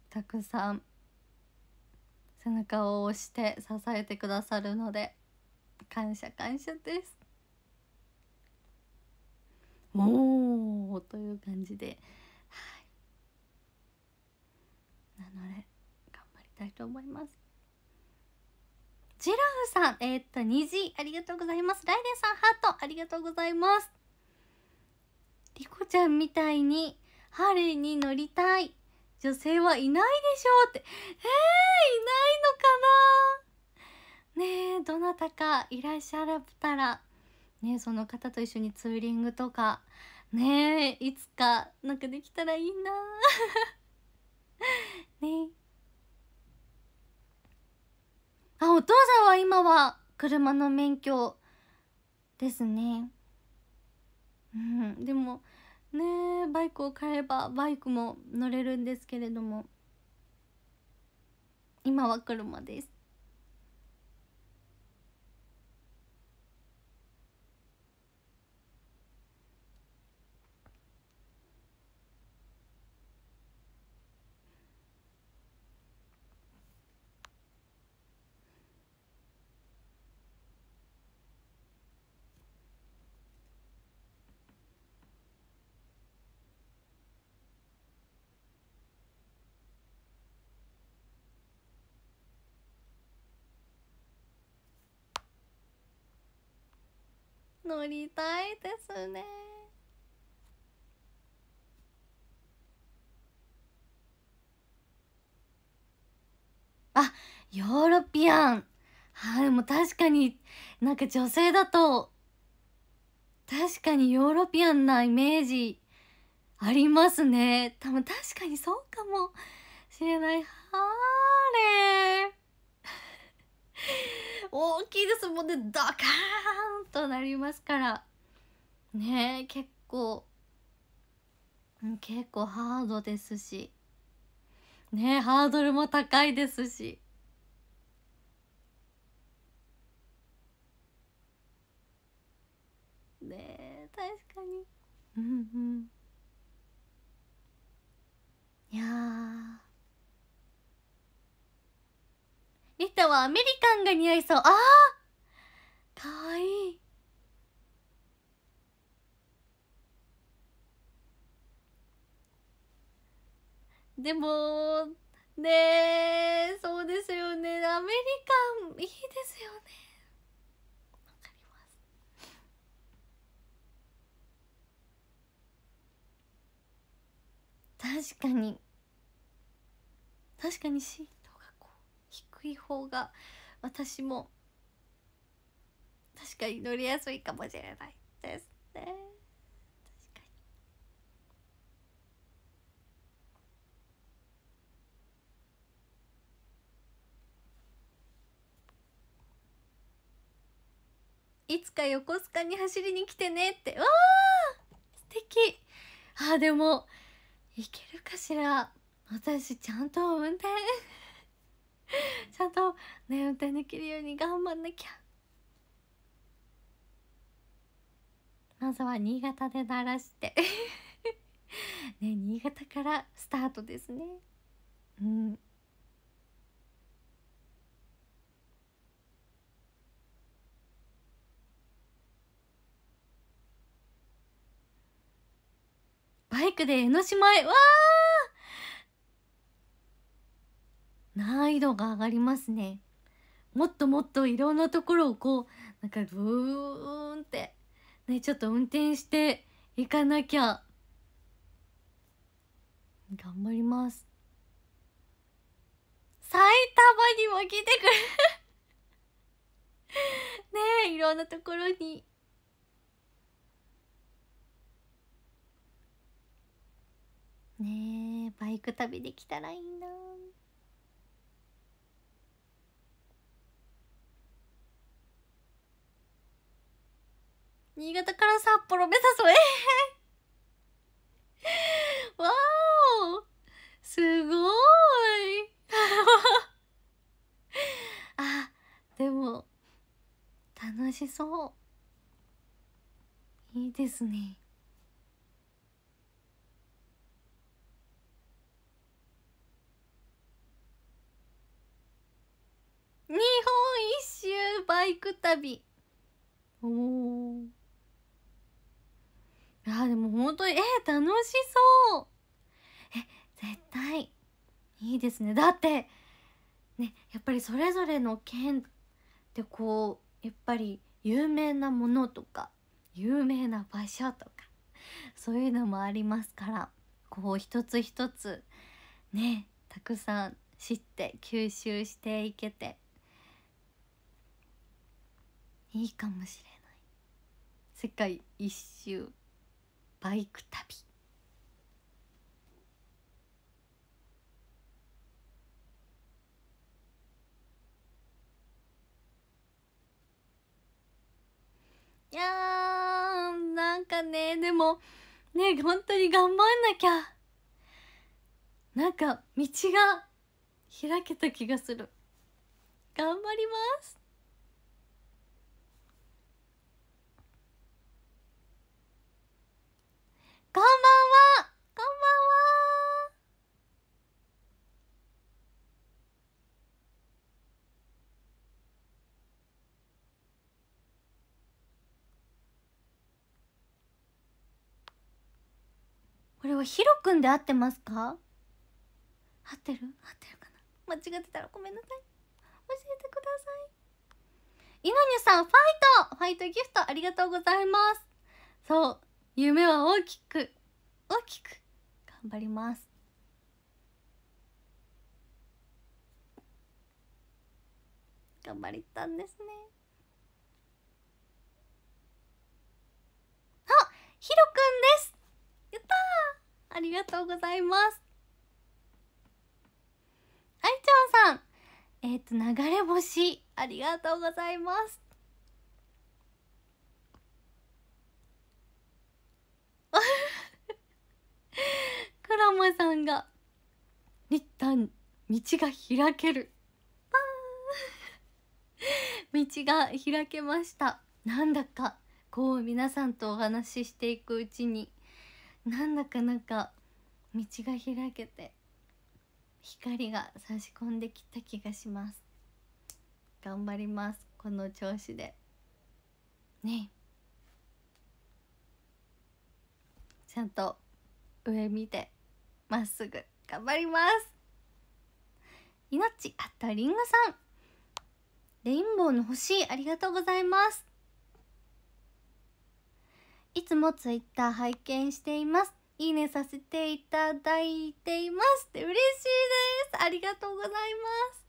たくさん。背中を押して支えてくださるので感謝感謝ですおおという感じではいなので頑張りたいと思いますジラフさん、えー、っと、虹、ありがとうございます。ライデンさん、ハート、ありがとうございます。リコちゃんみたいに、ハリーに乗りたい。女性はいないでしょうって。えー、いないのかなねえ、どなたかいらっしゃったら、ねその方と一緒にツーリングとか、ねえ、いつかなんかできたらいいな ねあ、お父さんは今は車の免許ですね。うん、でも、ねバイクを買えばバイクも乗れるんですけれども今は車です乗りたいですねあヨーロピアンはいもう確かになんか女性だと確かにヨーロピアンなイメージありますね多分確かにそうかもしれないハーレー大きいですもんねドカーンとなりますからねえ結構結構ハードですしねえハードルも高いですし。ね確かにうんうんいやリタはアメリカンが似合いそう。ああかわいい。でも、ねえ、そうですよね。アメリカン、いいですよね。わかります。確かに。確かにし。追放が私も確かに乗りやすいかもしれないですね確かにいつか横須賀に走りに来てねってわあ素敵あでもいけるかしら私ちゃんと運転 ちゃんとね歌いできるように頑張んなきゃまずは新潟で鳴らして ね新潟からスタートですねうんバイクで江ノ島へわあ難易度が上がりますねもっともっといろんなところをこうなんかブーンってねちょっと運転していかなきゃ頑張ります埼玉にも来てくれ ねえいろんなところにねえバイク旅できたらいいな新潟から札幌目指そうえー、わおすごい あでも楽しそういいですね日本一周バイク旅おおあでも本当にえー、楽しそうえ絶対いいですねだってねやっぱりそれぞれの県ってこうやっぱり有名なものとか有名な場所とかそういうのもありますからこう一つ一つねたくさん知って吸収していけていいかもしれない世界一周バイク旅いやーなんかねでもね本当に頑張んなきゃなんか道が開けた気がする頑張りますこんばんはこんばんはこれはヒロんで合ってますか合ってる合ってるかな間違ってたらごめんなさい教えてくださいイナニュさんファイトファイトギフトありがとうございますそう夢は大きく大きく頑張ります頑張りたんですねあひろくんですやったありがとうございますあいちゃんさんえっ、ー、と流れ星ありがとうございます クラマさんが一旦道が開ける道が開けましたなんだかこう皆さんとお話ししていくうちになんだかなんか道が開けて光が差し込んできた気がします頑張りますこの調子でねちゃんと上見てまっすぐ頑張ります命あったりんごさんレインボーの星ありがとうございますいつもツイッター拝見していますいいねさせていただいています嬉しいですありがとうございます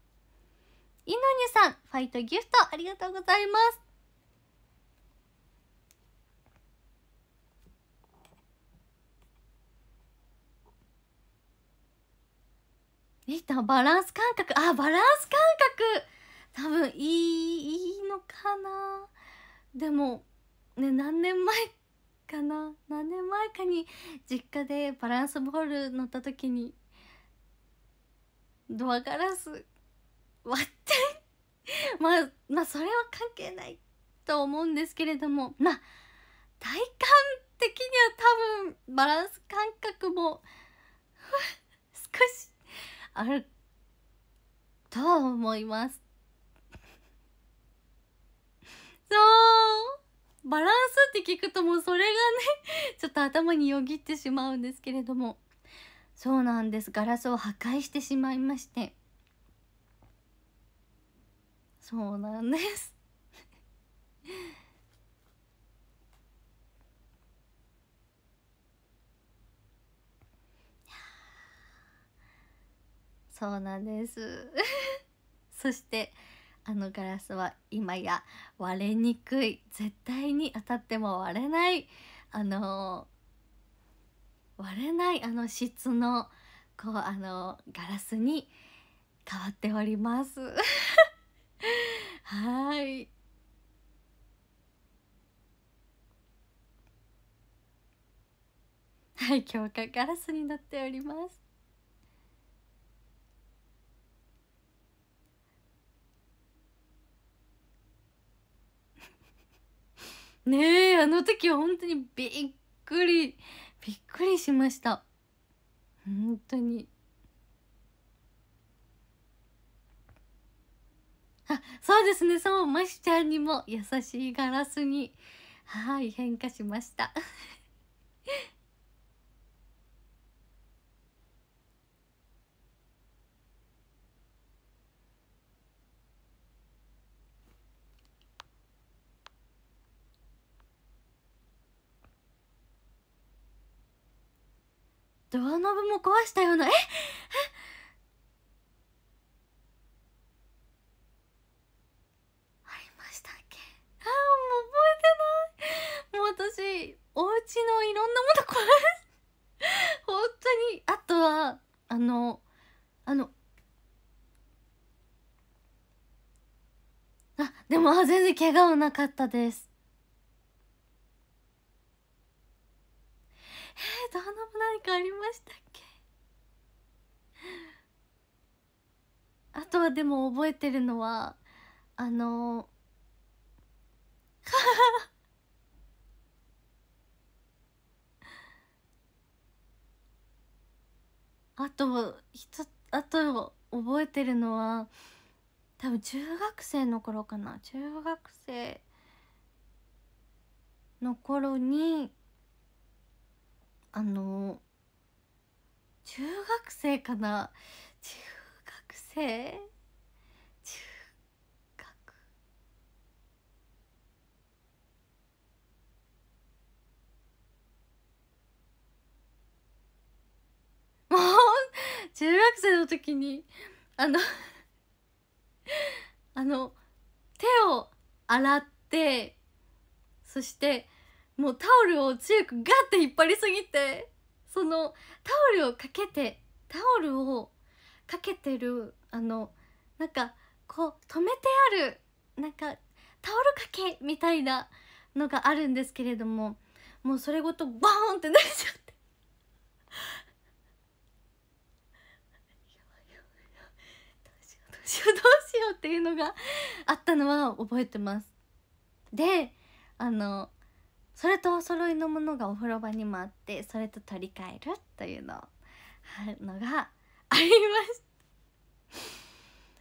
いのにさんファイトギフトありがとうございますできたバランス感覚あバランス感覚多分いいいいのかなでもね何年前かな何年前かに実家でバランスボール乗った時にドアガラス割ってまあまあそれは関係ないと思うんですけれどもまあ体感的には多分バランス感覚も少しあるとは思いますそうバランスって聞くともうそれがね ちょっと頭によぎってしまうんですけれどもそうなんですガラスを破壊してしまいましてそうなんですそうなんです そしてあのガラスは今や割れにくい絶対に当たっても割れないあの割れないあの質のこうあのガラスに変わっております はいはい強化ガラスになっておりますねえあの時は本当にびっくりびっくりしました本当にあそうですねそうましちゃんにも優しいガラスにはい変化しましたドアノブも壊したようなええありましたっけああもう覚えてないもう私お家のいろんなもの壊す本当にあとはあのあのあでもあ全然怪我はなかったですえー、ドアも何かありましたっけ あとはでも覚えてるのはあの あとひとあと覚えてるのは多分中学生の頃かな中学生の頃にあの中学生かな中学生中学もう中学生の時にあのあの手を洗ってそしてもうタオルを強くガッて引っ張りすぎてそのタオルをかけてタオルをかけてるあのなんかこう止めてあるなんかタオルかけみたいなのがあるんですけれどももうそれごとバーンってなっちゃってどうしようどうしようどうしようっていうのがあったのは覚えてますであのそれとお揃いのものがお風呂場にもあってそれと取り替えるというののが ありました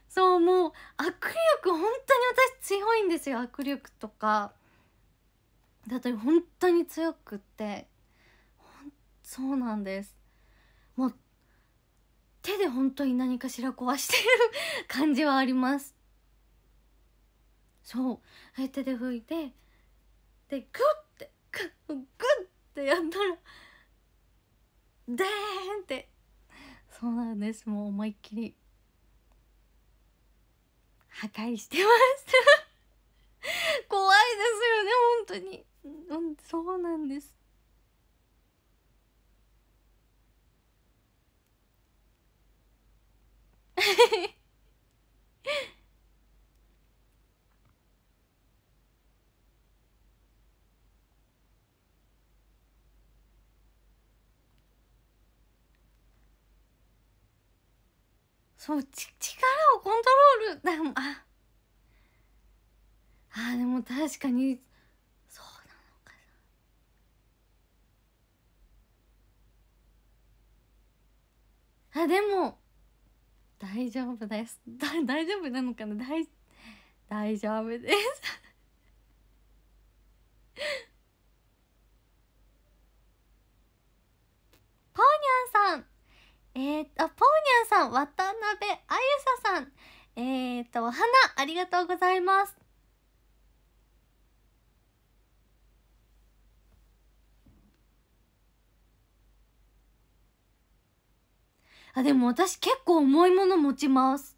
そうもう握力本当に私強いんですよ握力とかだって本当に強くってそうなんですもう手で本当に何かしら壊してる感じはありますそう手で拭いてでグッグッてやったらでーんってそうなんですもう思いっきり破壊してました怖いですよね本当にそうなんですヘへへそうち力をコントロールだああでも確かにそうなのかなあでも大丈夫ですだ 大丈夫なのかな大大丈夫ですえー、あ、ポーニャンさん、渡辺あゆささん。えーと、花、ありがとうございます。あ、でも私結構重いもの持ちます。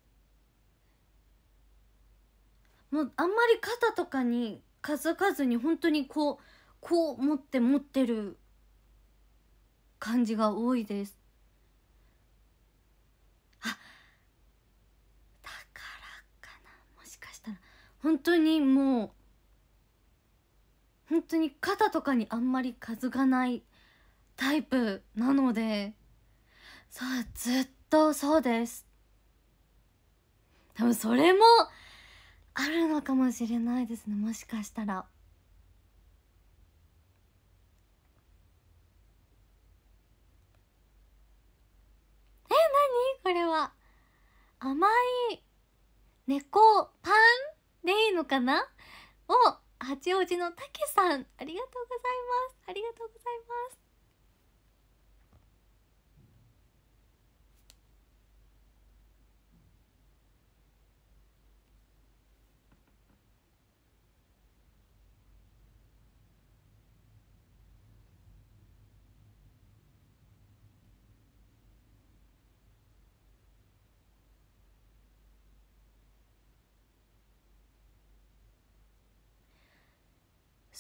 もうあんまり肩とかに数ずに本当にこうこう持って持ってる感じが多いです本当にもう本当に肩とかにあんまり数がないタイプなのでそうずっとそうです多分それもあるのかもしれないですねもしかしたら。え、なにこれは甘い猫パンでいいのかなを八王子のたけさんありがとうございますありがとうございます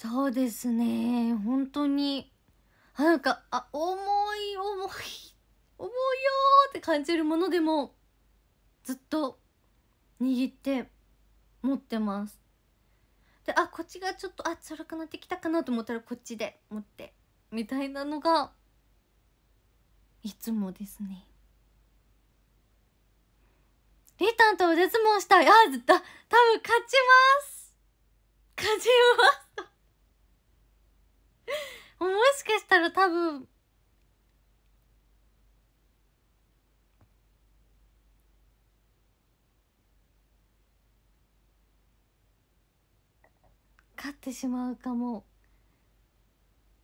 そうですね本当になんかあ重い重い重いよって感じるものでもずっと握って持ってますであこっちがちょっとあつらくなってきたかなと思ったらこっちで持ってみたいなのがいつもですねリタンと腕相撲したいあだ多分勝ちます勝ちます もしかしたら多分勝ってしまうかも。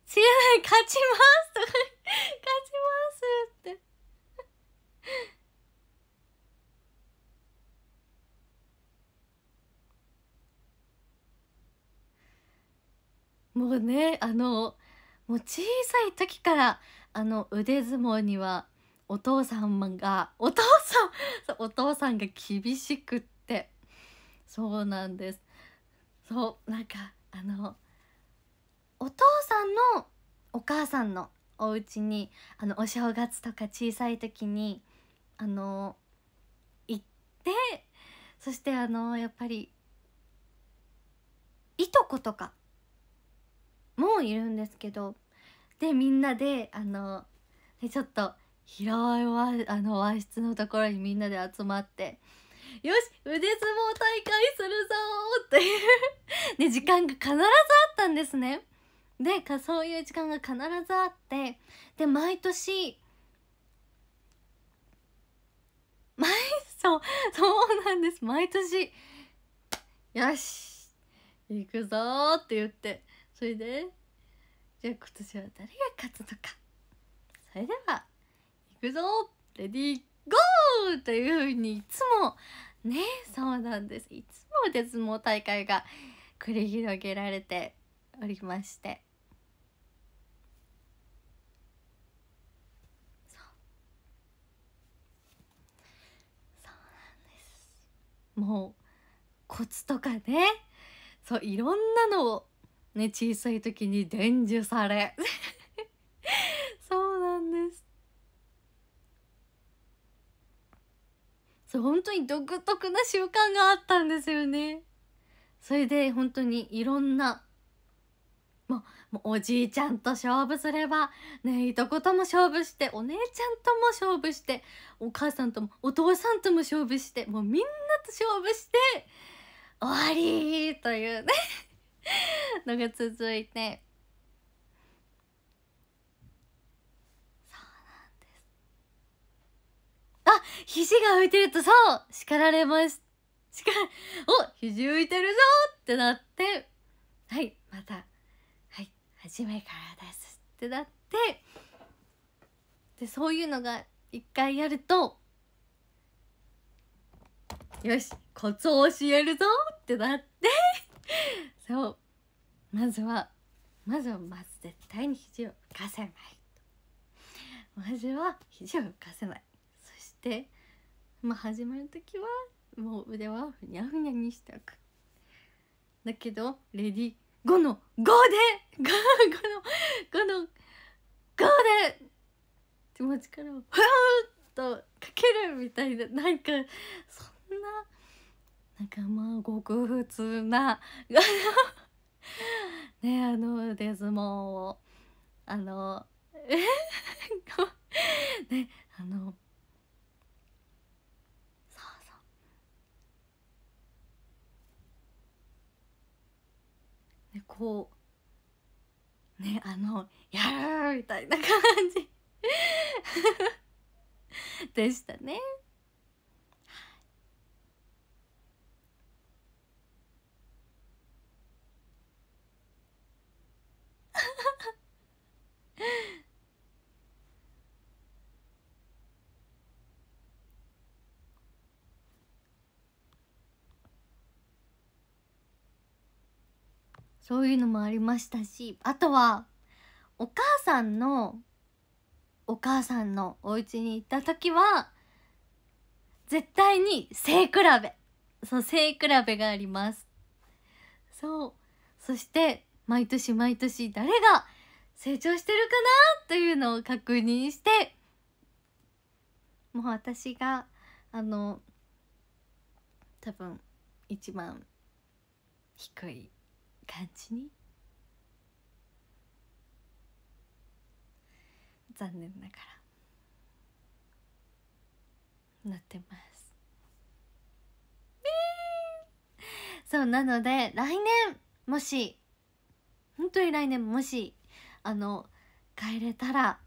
強い、勝ちますとかもうねあのもう小さい時からあの腕相撲にはお父さんがお父さんお父さんが厳しくってそうなんですそうなんかあのお父さんのお母さんのお家にあのお正月とか小さい時にあの行ってそしてあのやっぱりいとことかもいるんですけどでみんなであのでちょっと広いわあの和室のところにみんなで集まって「よし腕相撲大会するぞ!」っていう 時間が必ずあったんですね。でかそういう時間が必ずあってで毎年毎そうそうなんです毎年よし行くぞって言ってそれでじゃあ今年は誰が勝つのかそれではいくぞレディーゴーというふうにいつもねそうなんですいつもで相撲大会が繰り広げられておりましてそうそうなんですもうコツとかねそういろんなのをね、小さい時に伝授され。そうなんです。そう、本当に独特な習慣があったんですよね。それで本当にいろんな、もう、おじいちゃんと勝負すれば、ね、いとことも勝負して、お姉ちゃんとも勝負して、お母さんとも、お父さんとも勝負して、もうみんなと勝負して、終わりというねのが続いてそうなんですあ肘が浮いてるとそう叱られまし叱らお肘浮いてるぞってなってはいまたはい初めからですってなってでそういうのが一回やるとよしコツを教えるぞってなって そうまずはまずはまず絶対に肘を浮かせないまずは肘を浮かせないそしてまあ始まる時はもう腕はふにゃふにゃにしておくだけどレディー5の5で 5, の5の5ので気持ちからふわっとかけるみたいななんかそんななんかまあ極普なねあのデズモをあのえ ねあのそうそう。ねこうねあの「やる!」みたいな感じ でしたね。そういうのもありましたしあとはお母さんのお母さんのお家に行った時は絶対に背比べそう背比べがありますそうそして毎年毎年誰が成長してるかなというのを確認してもう私があの多分一番低い感じに残念ながらなってます。そうなので来年もし本当に来年もしあの帰れたら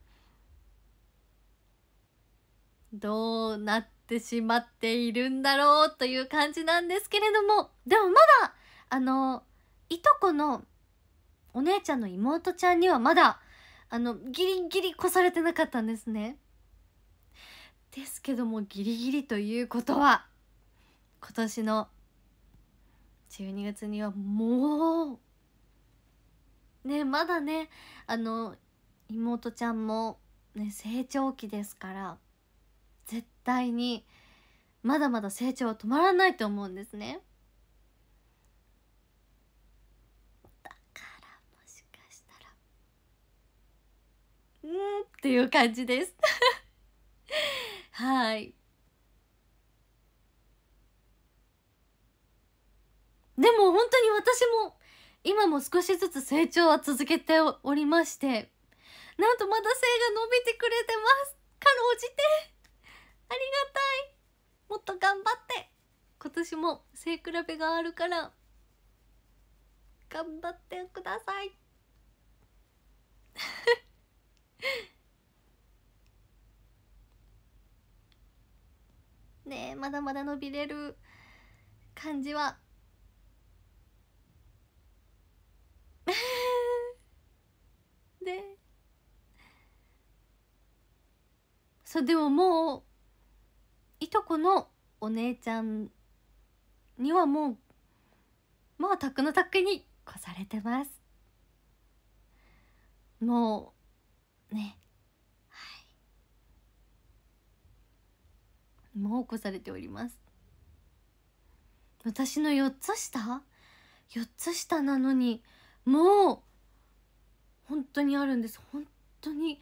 どうなってしまっているんだろうという感じなんですけれどもでもまだあのいとこのお姉ちゃんの妹ちゃんにはまだあのギリギリ越されてなかったんですね。ですけどもギリギリということは今年の12月にはもうねまだねあの妹ちゃんも、ね、成長期ですから絶対にまだまだ成長は止まらないと思うんですね。だからもしかしたらうんっていう感じです。はい。でも本当に私も今も少しずつ成長は続けておりましてなんとまだ背が伸びてくれてますかろうじてありがたいもっと頑張って今年も背比べがあるから頑張ってください ねえまだまだ伸びれる感じは でそうでももういとこのお姉ちゃんにはもうまあ宅の宅に越されてますもうねはいもう越されております私の4つ下 ?4 つ下なのにもう本当にあるんです本当に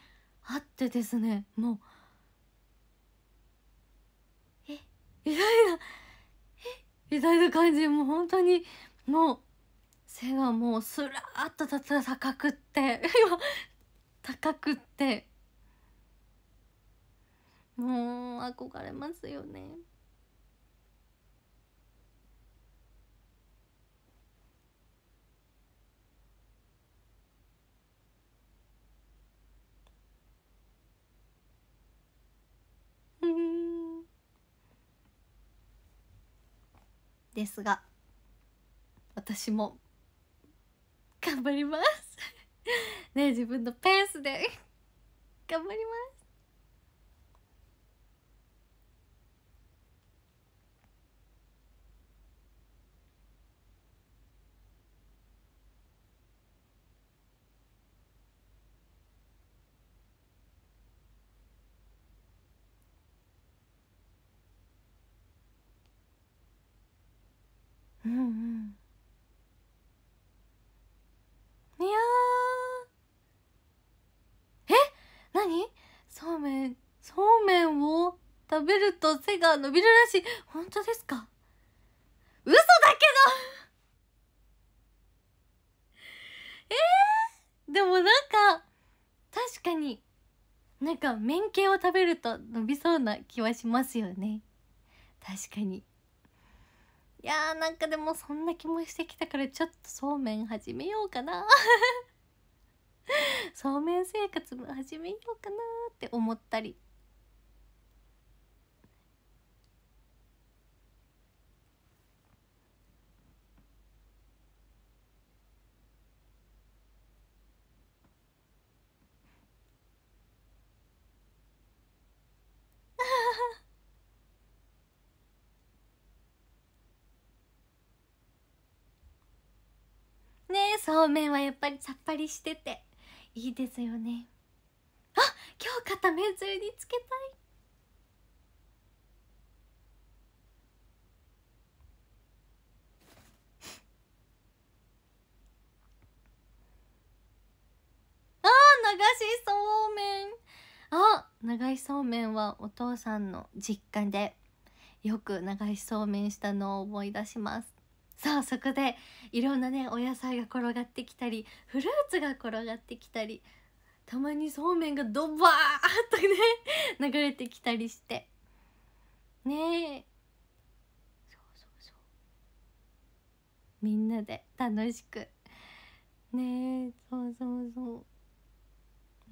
あってですねもうえみたいなえみたいな感じもう本当にもう背がもうすらっとたた高くって今 高くってもう憧れますよね。ですが私も頑張ります ね自分のペースで頑張りますうんうんいやえ何そうめんそうめんを食べると背が伸びるらしい本当ですか嘘だけどえー、でもなんか確かになんか麺系を食べると伸びそうな気はしますよね確かにいやーなんかでもそんな気もしてきたからちょっとそうめん始めようかな そうめん生活も始めようかなって思ったりそうめんはやっぱりさっぱりしてていいですよねあ今日買っためんつゆにつけたいあー流しそうめんあ流しそうめんはお父さんの実家でよく流しそうめんしたのを思い出しますそうそこでいろんなねお野菜が転がってきたりフルーツが転がってきたりたまにそうめんがドバーッとね 流れてきたりしてねえそうそうそうみんなで楽しくねえそうそうそ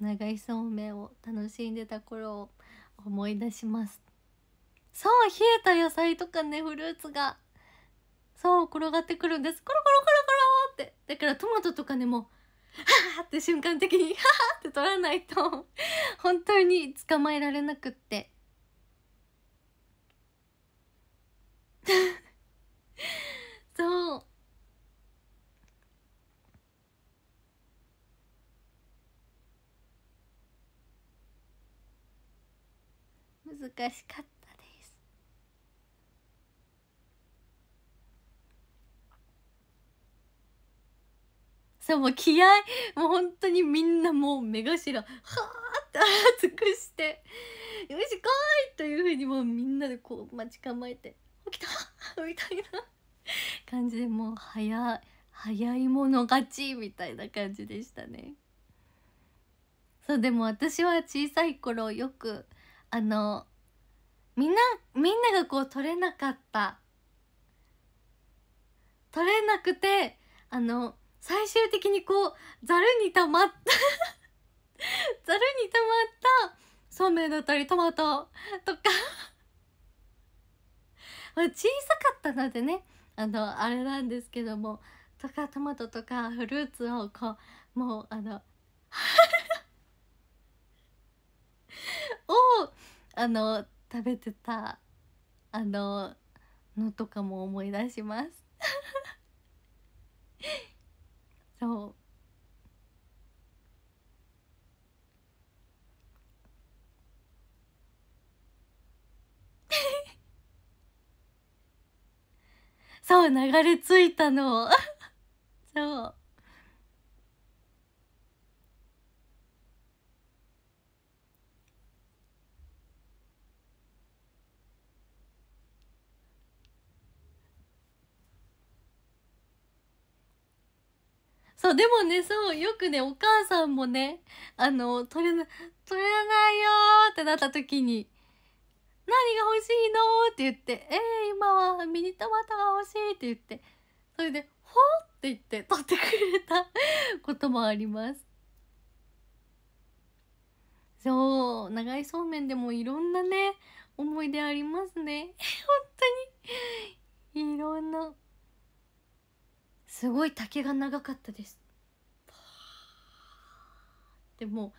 う長いそうめんを楽しんでた頃を思い出しますそう冷えた野菜とかねフルーツがそう転がってくるんですコロコロコロコロってだからトマトとかでもははって瞬間的にははって取らないと本当に捕まえられなくって そう難しかったそうもう気合もう本当にみんなもう目頭はーって熱くして「よし来い!」というふうにもうみんなでこう待ち構えて「起きた!」みたいな感じでもう早い早い者勝ちみたいな感じでしたね。そうでも私は小さい頃よくあのみんなみんながこう取れなかった取れなくてあの最終的にこうざるにたまったざる にたまったそうめんだったりトマトとか小さかったのでねあのあれなんですけどもとかトマトとかフルーツをこうもうあの をあの食べてたあののとかも思い出しますそう そう流れ着いたの そうそう、でもね、そう、よくね、お母さんもね、あの、取れな、取れないよーってなった時に、何が欲しいのって言って、えー、今はミニトマトが欲しいって言って、それで、ほって言って取ってくれたこともあります。そう、長いそうめんでもいろんなね、思い出ありますね。本当に。いろんな。すごい竹が長かったですでも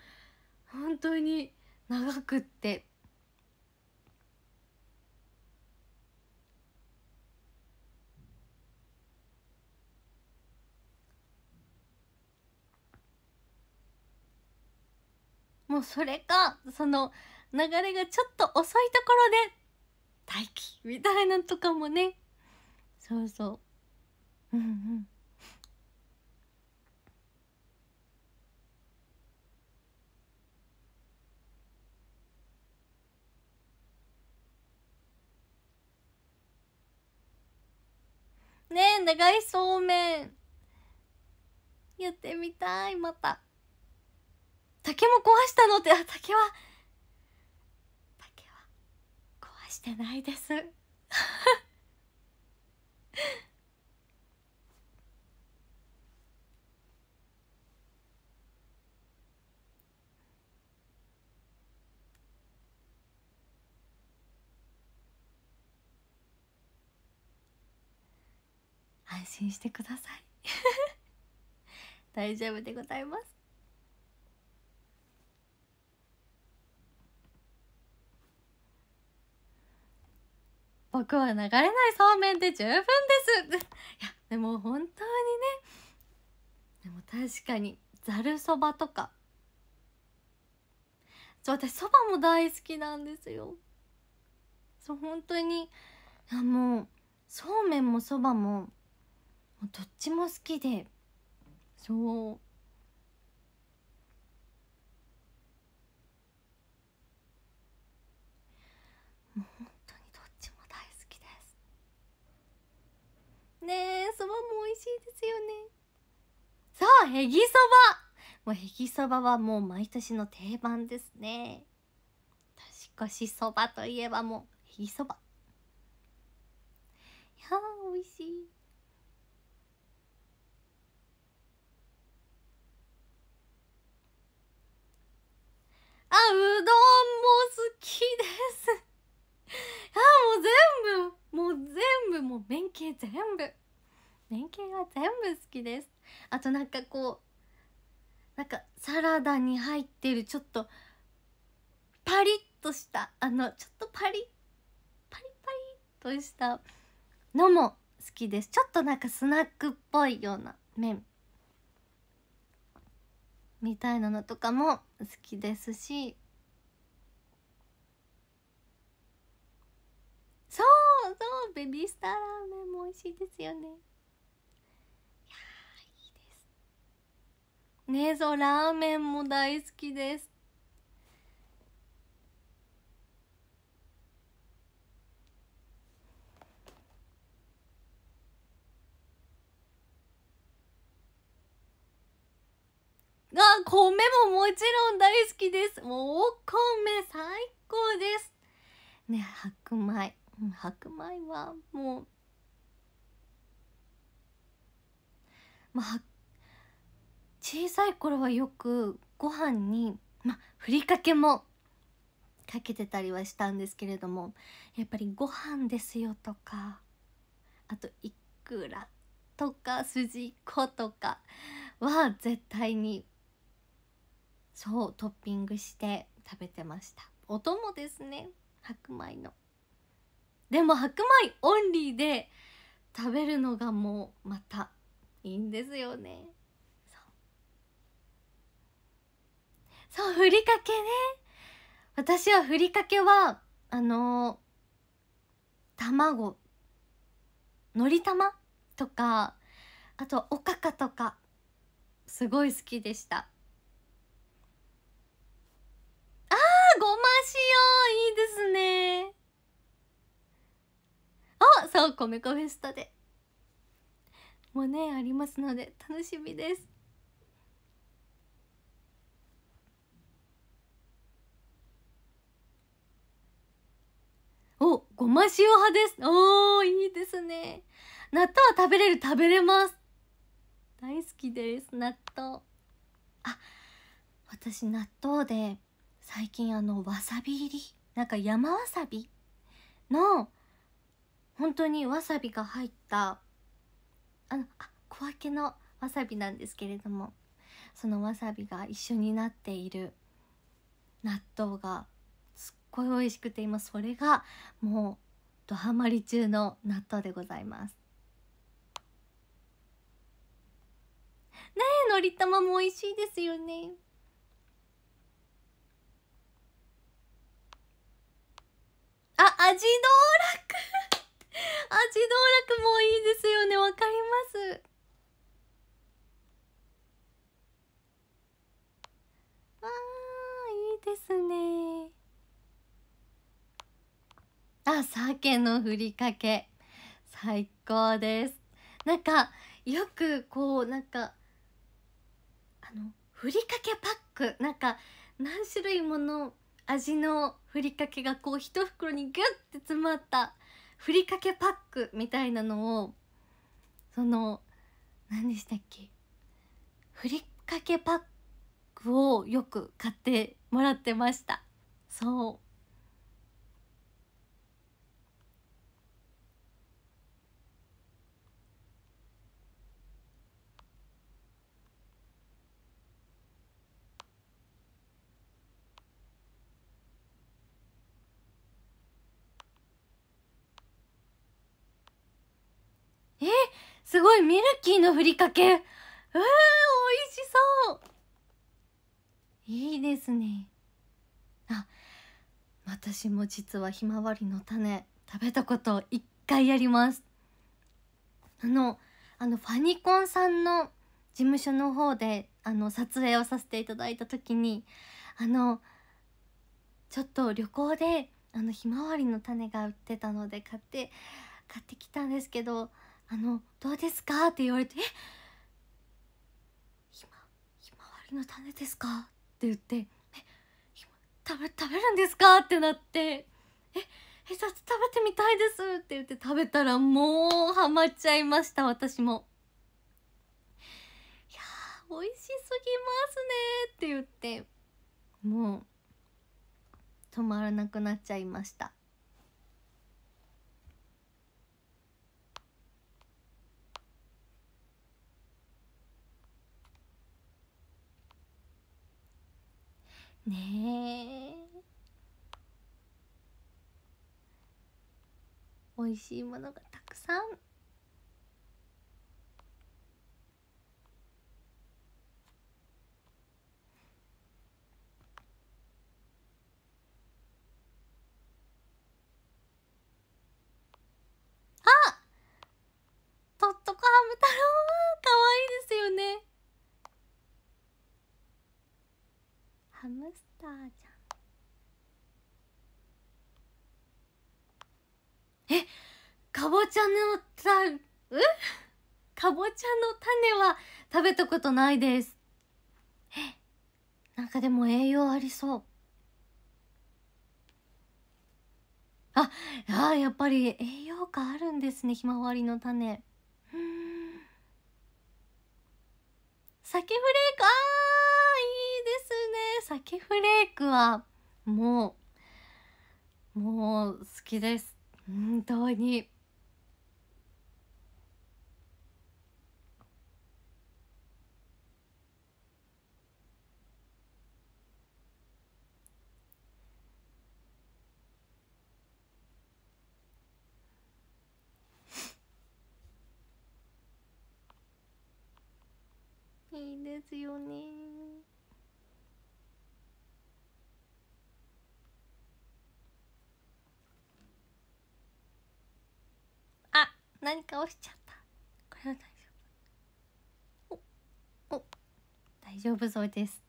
本当に長くってもうそれかその流れがちょっと遅いところで待機みたいなとかもねそうそううんうんねえ長いそうめんやってみたいまた竹も壊したのって竹は竹は壊してないです安心してください 大丈夫でございます僕は流れないそうめんで十分です いやでも本当にねでも確かにざるそばとかそう私そばも大好きなんですよそう本当にいやもうそうめんもそばもどっちも好きでそうもう本当にどっちも大好きですねえそばも美味しいですよねそうへぎそばもうへぎそばはもう毎年の定番ですね年越しそばといえばもうへぎそばいやー美味しいあ、うどんも好きです。あ、もう全部、もう全部、もう麺系全部。麺系が全部好きです。あとなんかこう、なんかサラダに入ってるちょっと、パリッとした、あの、ちょっとパリッ、パリパリッとしたのも好きです。ちょっとなんかスナックっぽいような麺。みたいなのとかも好きですしそうそうベビースターラーメンも美味しいですよねいやいいですねえそうラーメンも大好きですが米ももちろん大好きですもうお米最高ですね白米白米はもうまあ小さい頃はよくご飯にまふりかけもかけてたりはしたんですけれどもやっぱりご飯ですよとかあといくらとかすじことかは絶対にそうトッピングして食べてましたお供ですね白米のでも白米オンリーで食べるのがもうまたいいんですよねそうふりかけね私はふりかけはあのー、卵のり玉とかあとおかかとかすごい好きでしたいいですねあそうコメフェスタでもうねありますので楽しみですおごま塩派ですおーいいですね納豆食べれる食べれます大好きです納豆あ私納豆で最近あのわさび入りなんか山わさびの本当にわさびが入ったあのあ小分けのわさびなんですけれどもそのわさびが一緒になっている納豆がすっごい美味しくて今それがもうどハマり中の納豆でございますねえのりたまも美味しいですよねあ、味道楽味道楽もいいですよね。わかります。わー、いいですね。あ、鮭のふりかけ。最高です。なんか、よくこう、なんか、あの、ふりかけパック。なんか、何種類もの、味のふりかけがこう一袋にギュッて詰まったふりかけパックみたいなのをその何でしたっけふりかけパックをよく買ってもらってましたそうすごいミルキーのふりかけえー、美味しそういいですねあ私も実はひまわりの種食べたこと一回やりますあのあのファニコンさんの事務所の方であの撮影をさせていただいた時にあのちょっと旅行であのひまわりの種が売ってたので買って買ってきたんですけどあのどうですか?」って言われて「えひまひまわりの種ですか?」って言って「え食べ食べるんですか?」ってなって「ええさつ食べてみたいです」って言って食べたらもうハマっちゃいました私も。いやー美味しすぎますねって言ってもう止まらなくなっちゃいましたねえ美味しいものがたくさんあトットコハム太郎は可愛いですよねハムスターじゃんえかぼちゃのたうかぼちゃの種は食べたことないですえなんかでも栄養ありそうああやっぱり栄養価あるんですねひまわりの種うん酒フレークあーね鮭フレークはもうもう好きです本当に。いいですよね何か落ちちゃったこれは大丈夫おお大丈夫そうです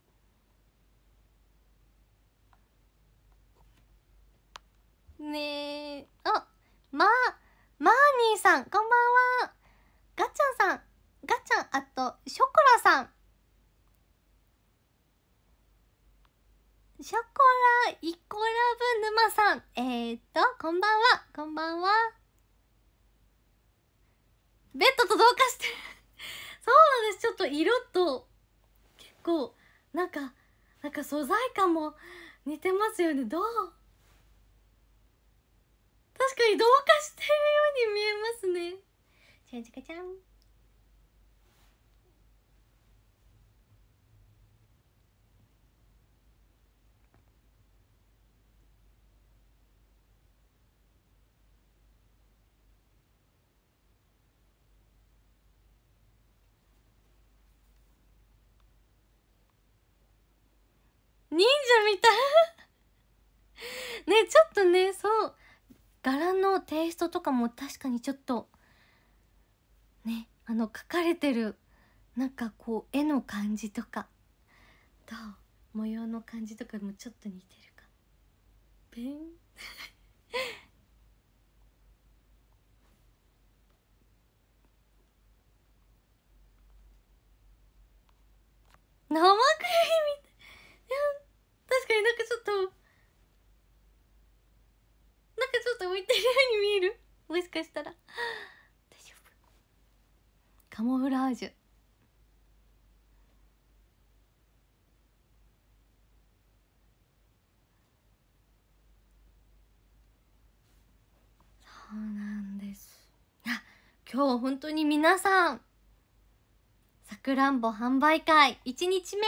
ねえあまあマーニーさんこんばんはガチャさんガチャあとショコラさんショコライコラブ沼さんえっ、ー、とこんばんはこんばんはベッドと同化して そうなんですちょっと色と結構なんかなんか素材感も似てますよねどう確かに同化しているように見えますねちゃんちみたいねちょっとねそう柄のテイストとかも確かにちょっとねあの描かれてるなんかこう絵の感じとかと模様の感じとかもちょっと似てるかペン 生クリームみたい確かになんかちょっとなんかちょっと浮いてるように見えるもしかしたら大丈夫カモフラージュそうなんですあ今日本当に皆さんさくらんぼ販売会1日目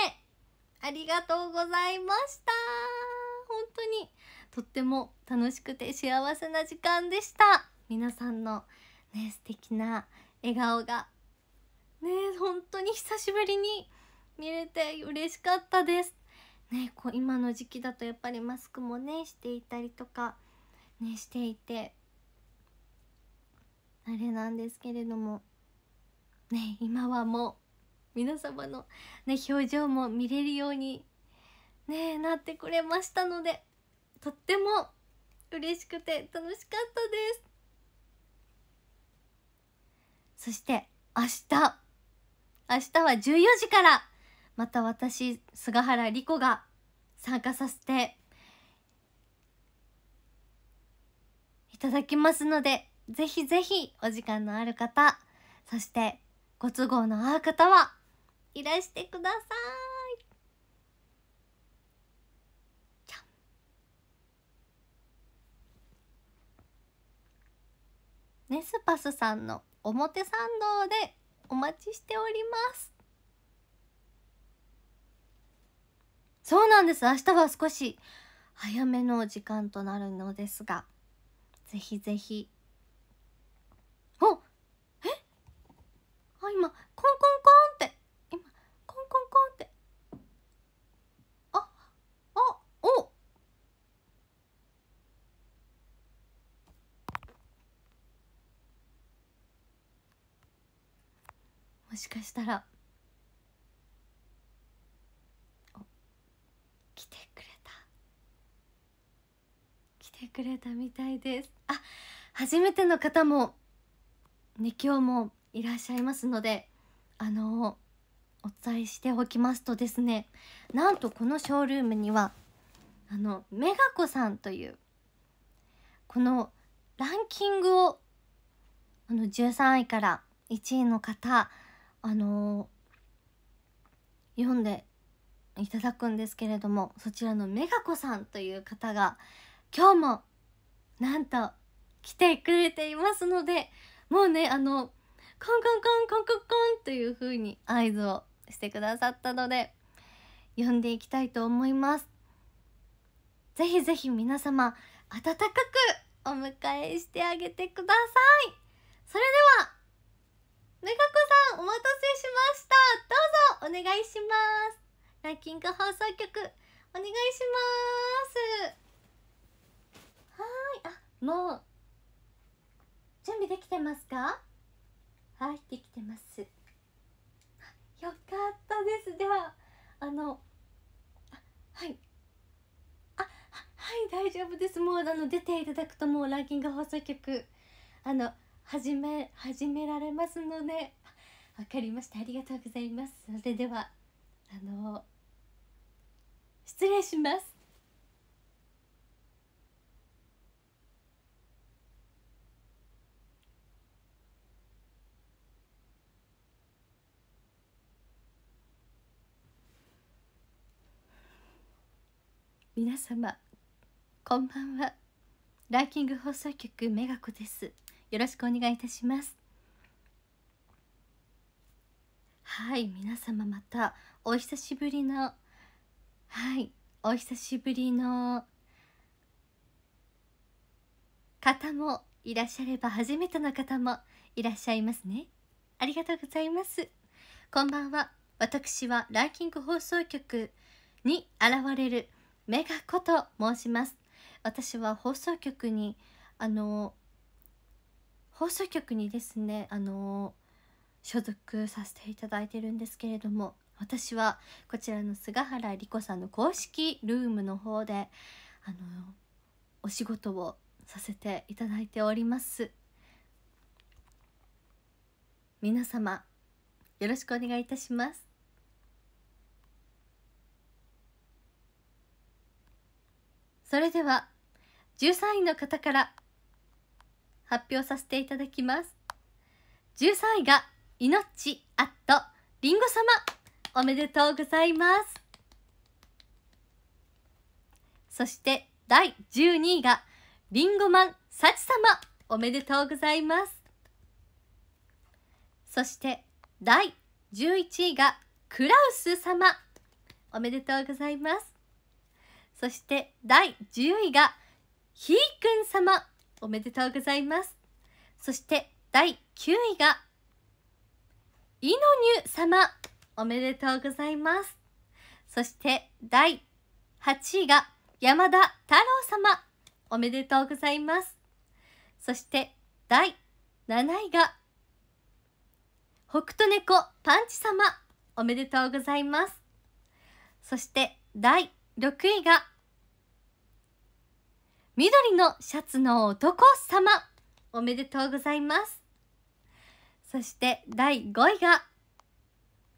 ありがとうございました本当にとっても楽しくて幸せな時間でした皆さんのね素敵な笑顔がね本当に久しぶりに見れて嬉しかったですねこう今の時期だとやっぱりマスクもねしていたりとかねしていてあれなんですけれどもね今はもう、皆様の、ね、表情も見れるように、ね、なってくれましたのでとっても嬉しくて楽しかったですそして明日明日は14時からまた私菅原莉子が参加させていただきますのでぜひぜひお時間のある方そしてご都合の合う方はいらしてくださいじゃんネスパスさんの表参道でお待ちしておりますそうなんです明日は少し早めの時間となるのですがぜひぜひおえあ今コンコンコンしかしたら来てくれた来てくれたみたいですあ初めての方もね今日もいらっしゃいますのであのお伝えしておきますとですねなんとこのショールームにはあのメガ子さんというこのランキングをあの13位から1位の方あのー、読んでいただくんですけれどもそちらのメガ子さんという方が今日もなんと来てくれていますのでもうねあのコンコンコンコンコンコンという風に合図をしてくださったので読んでいきたいと思います。ぜひぜひ皆様温かくお迎えしてあげてください。それではめかこさんお待たせしましたどうぞお願いしますランキング放送局お願いしますはいあもう準備できてますかはいできてますよかったですではあのはいあはい大丈夫ですもうあの出ていただくともうランキング放送局あの始め始められますのでわかりましたありがとうございますそれではあの失礼します皆様こんばんはランキング放送局メガ子ですよろしくお願いいたしますはい皆様またお久しぶりのはいお久しぶりの方もいらっしゃれば初めての方もいらっしゃいますねありがとうございますこんばんは私はランキング放送局に現れるメガコと申します私は放送局にあの放送局にですねあの所属させていただいてるんですけれども私はこちらの菅原莉子さんの公式ルームの方であのお仕事をさせていただいております皆様よろしくお願いいたしますそれでは13位の方から発表させていただきます。13位が、命アットりんご様おめでとうございます。そして第12位が、りんごマン幸様おめでとうございます。そして第11位が、クラウス様おめでとうございます。そして第10位が、ひーくん様おめでとうございます。そして第9位が、イノニュ様、おめでとうございます。そして第8位が、山田太郎様、おめでとうございます。そして第7位が、北斗猫パンチ様、おめでとうございます。そして第6位が、緑のシャツの男様おめでとうございますそして第5位が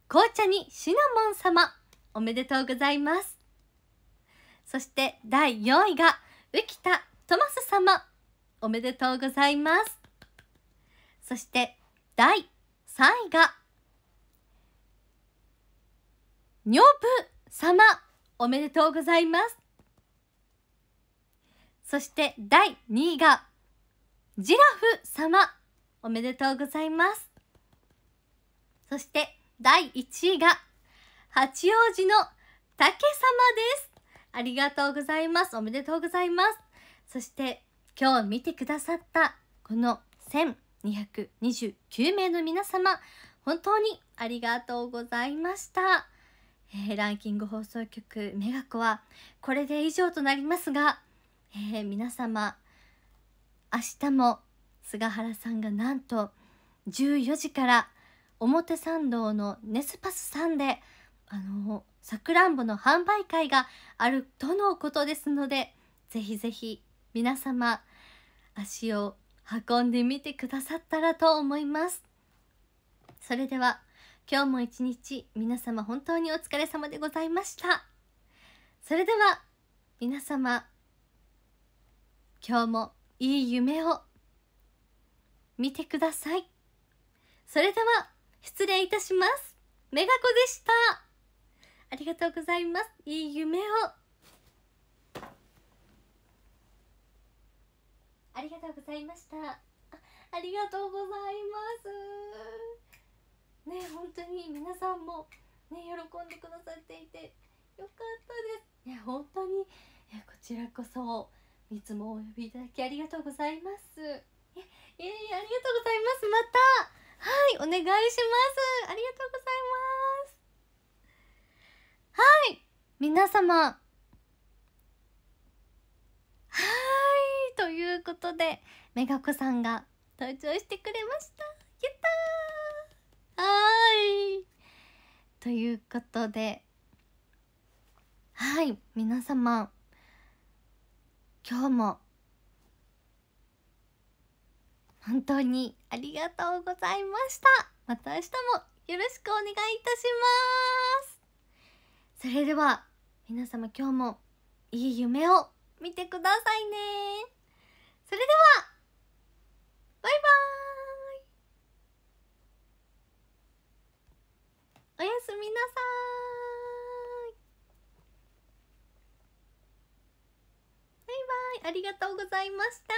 紅茶にシナモン様おめでとうございますそして第4位が浮田トマス様おめでとうございますそして第3位が女部様おめでとうございますそして第2位が、ジラフ様。おめでとうございます。そして第1位が、八王子の竹様です。ありがとうございます。おめでとうございます。そして今日見てくださったこの1229名の皆様、本当にありがとうございました。えー、ランキング放送局メガ子はこれで以上となりますが、えー、皆様明日も菅原さんがなんと14時から表参道のネスパスさんであのさくらんぼの販売会があるとのことですのでぜひぜひ皆様足を運んでみてくださったらと思いますそれでは今日も一日皆様本当にお疲れ様でございましたそれでは皆様今日もいい夢を見てくださいそれでは失礼いたしますメガ子でしたありがとうございますいい夢をありがとうございましたあありがとうございますね本当に皆さんもね喜んでくださっていてよかったですいや本当にこちらこそいつもお呼びいただきありがとうございますいえいありがとうございますまたはいお願いしますありがとうございますはい皆様はいということでメガ子さんが登場してくれましたやったーはいということではい皆様今日も本当にありがとうございましたまた明日もよろしくお願いいたしますそれでは皆様今日もいい夢を見てくださいねそれではバイバーイおやすみなさいバイありがとうございました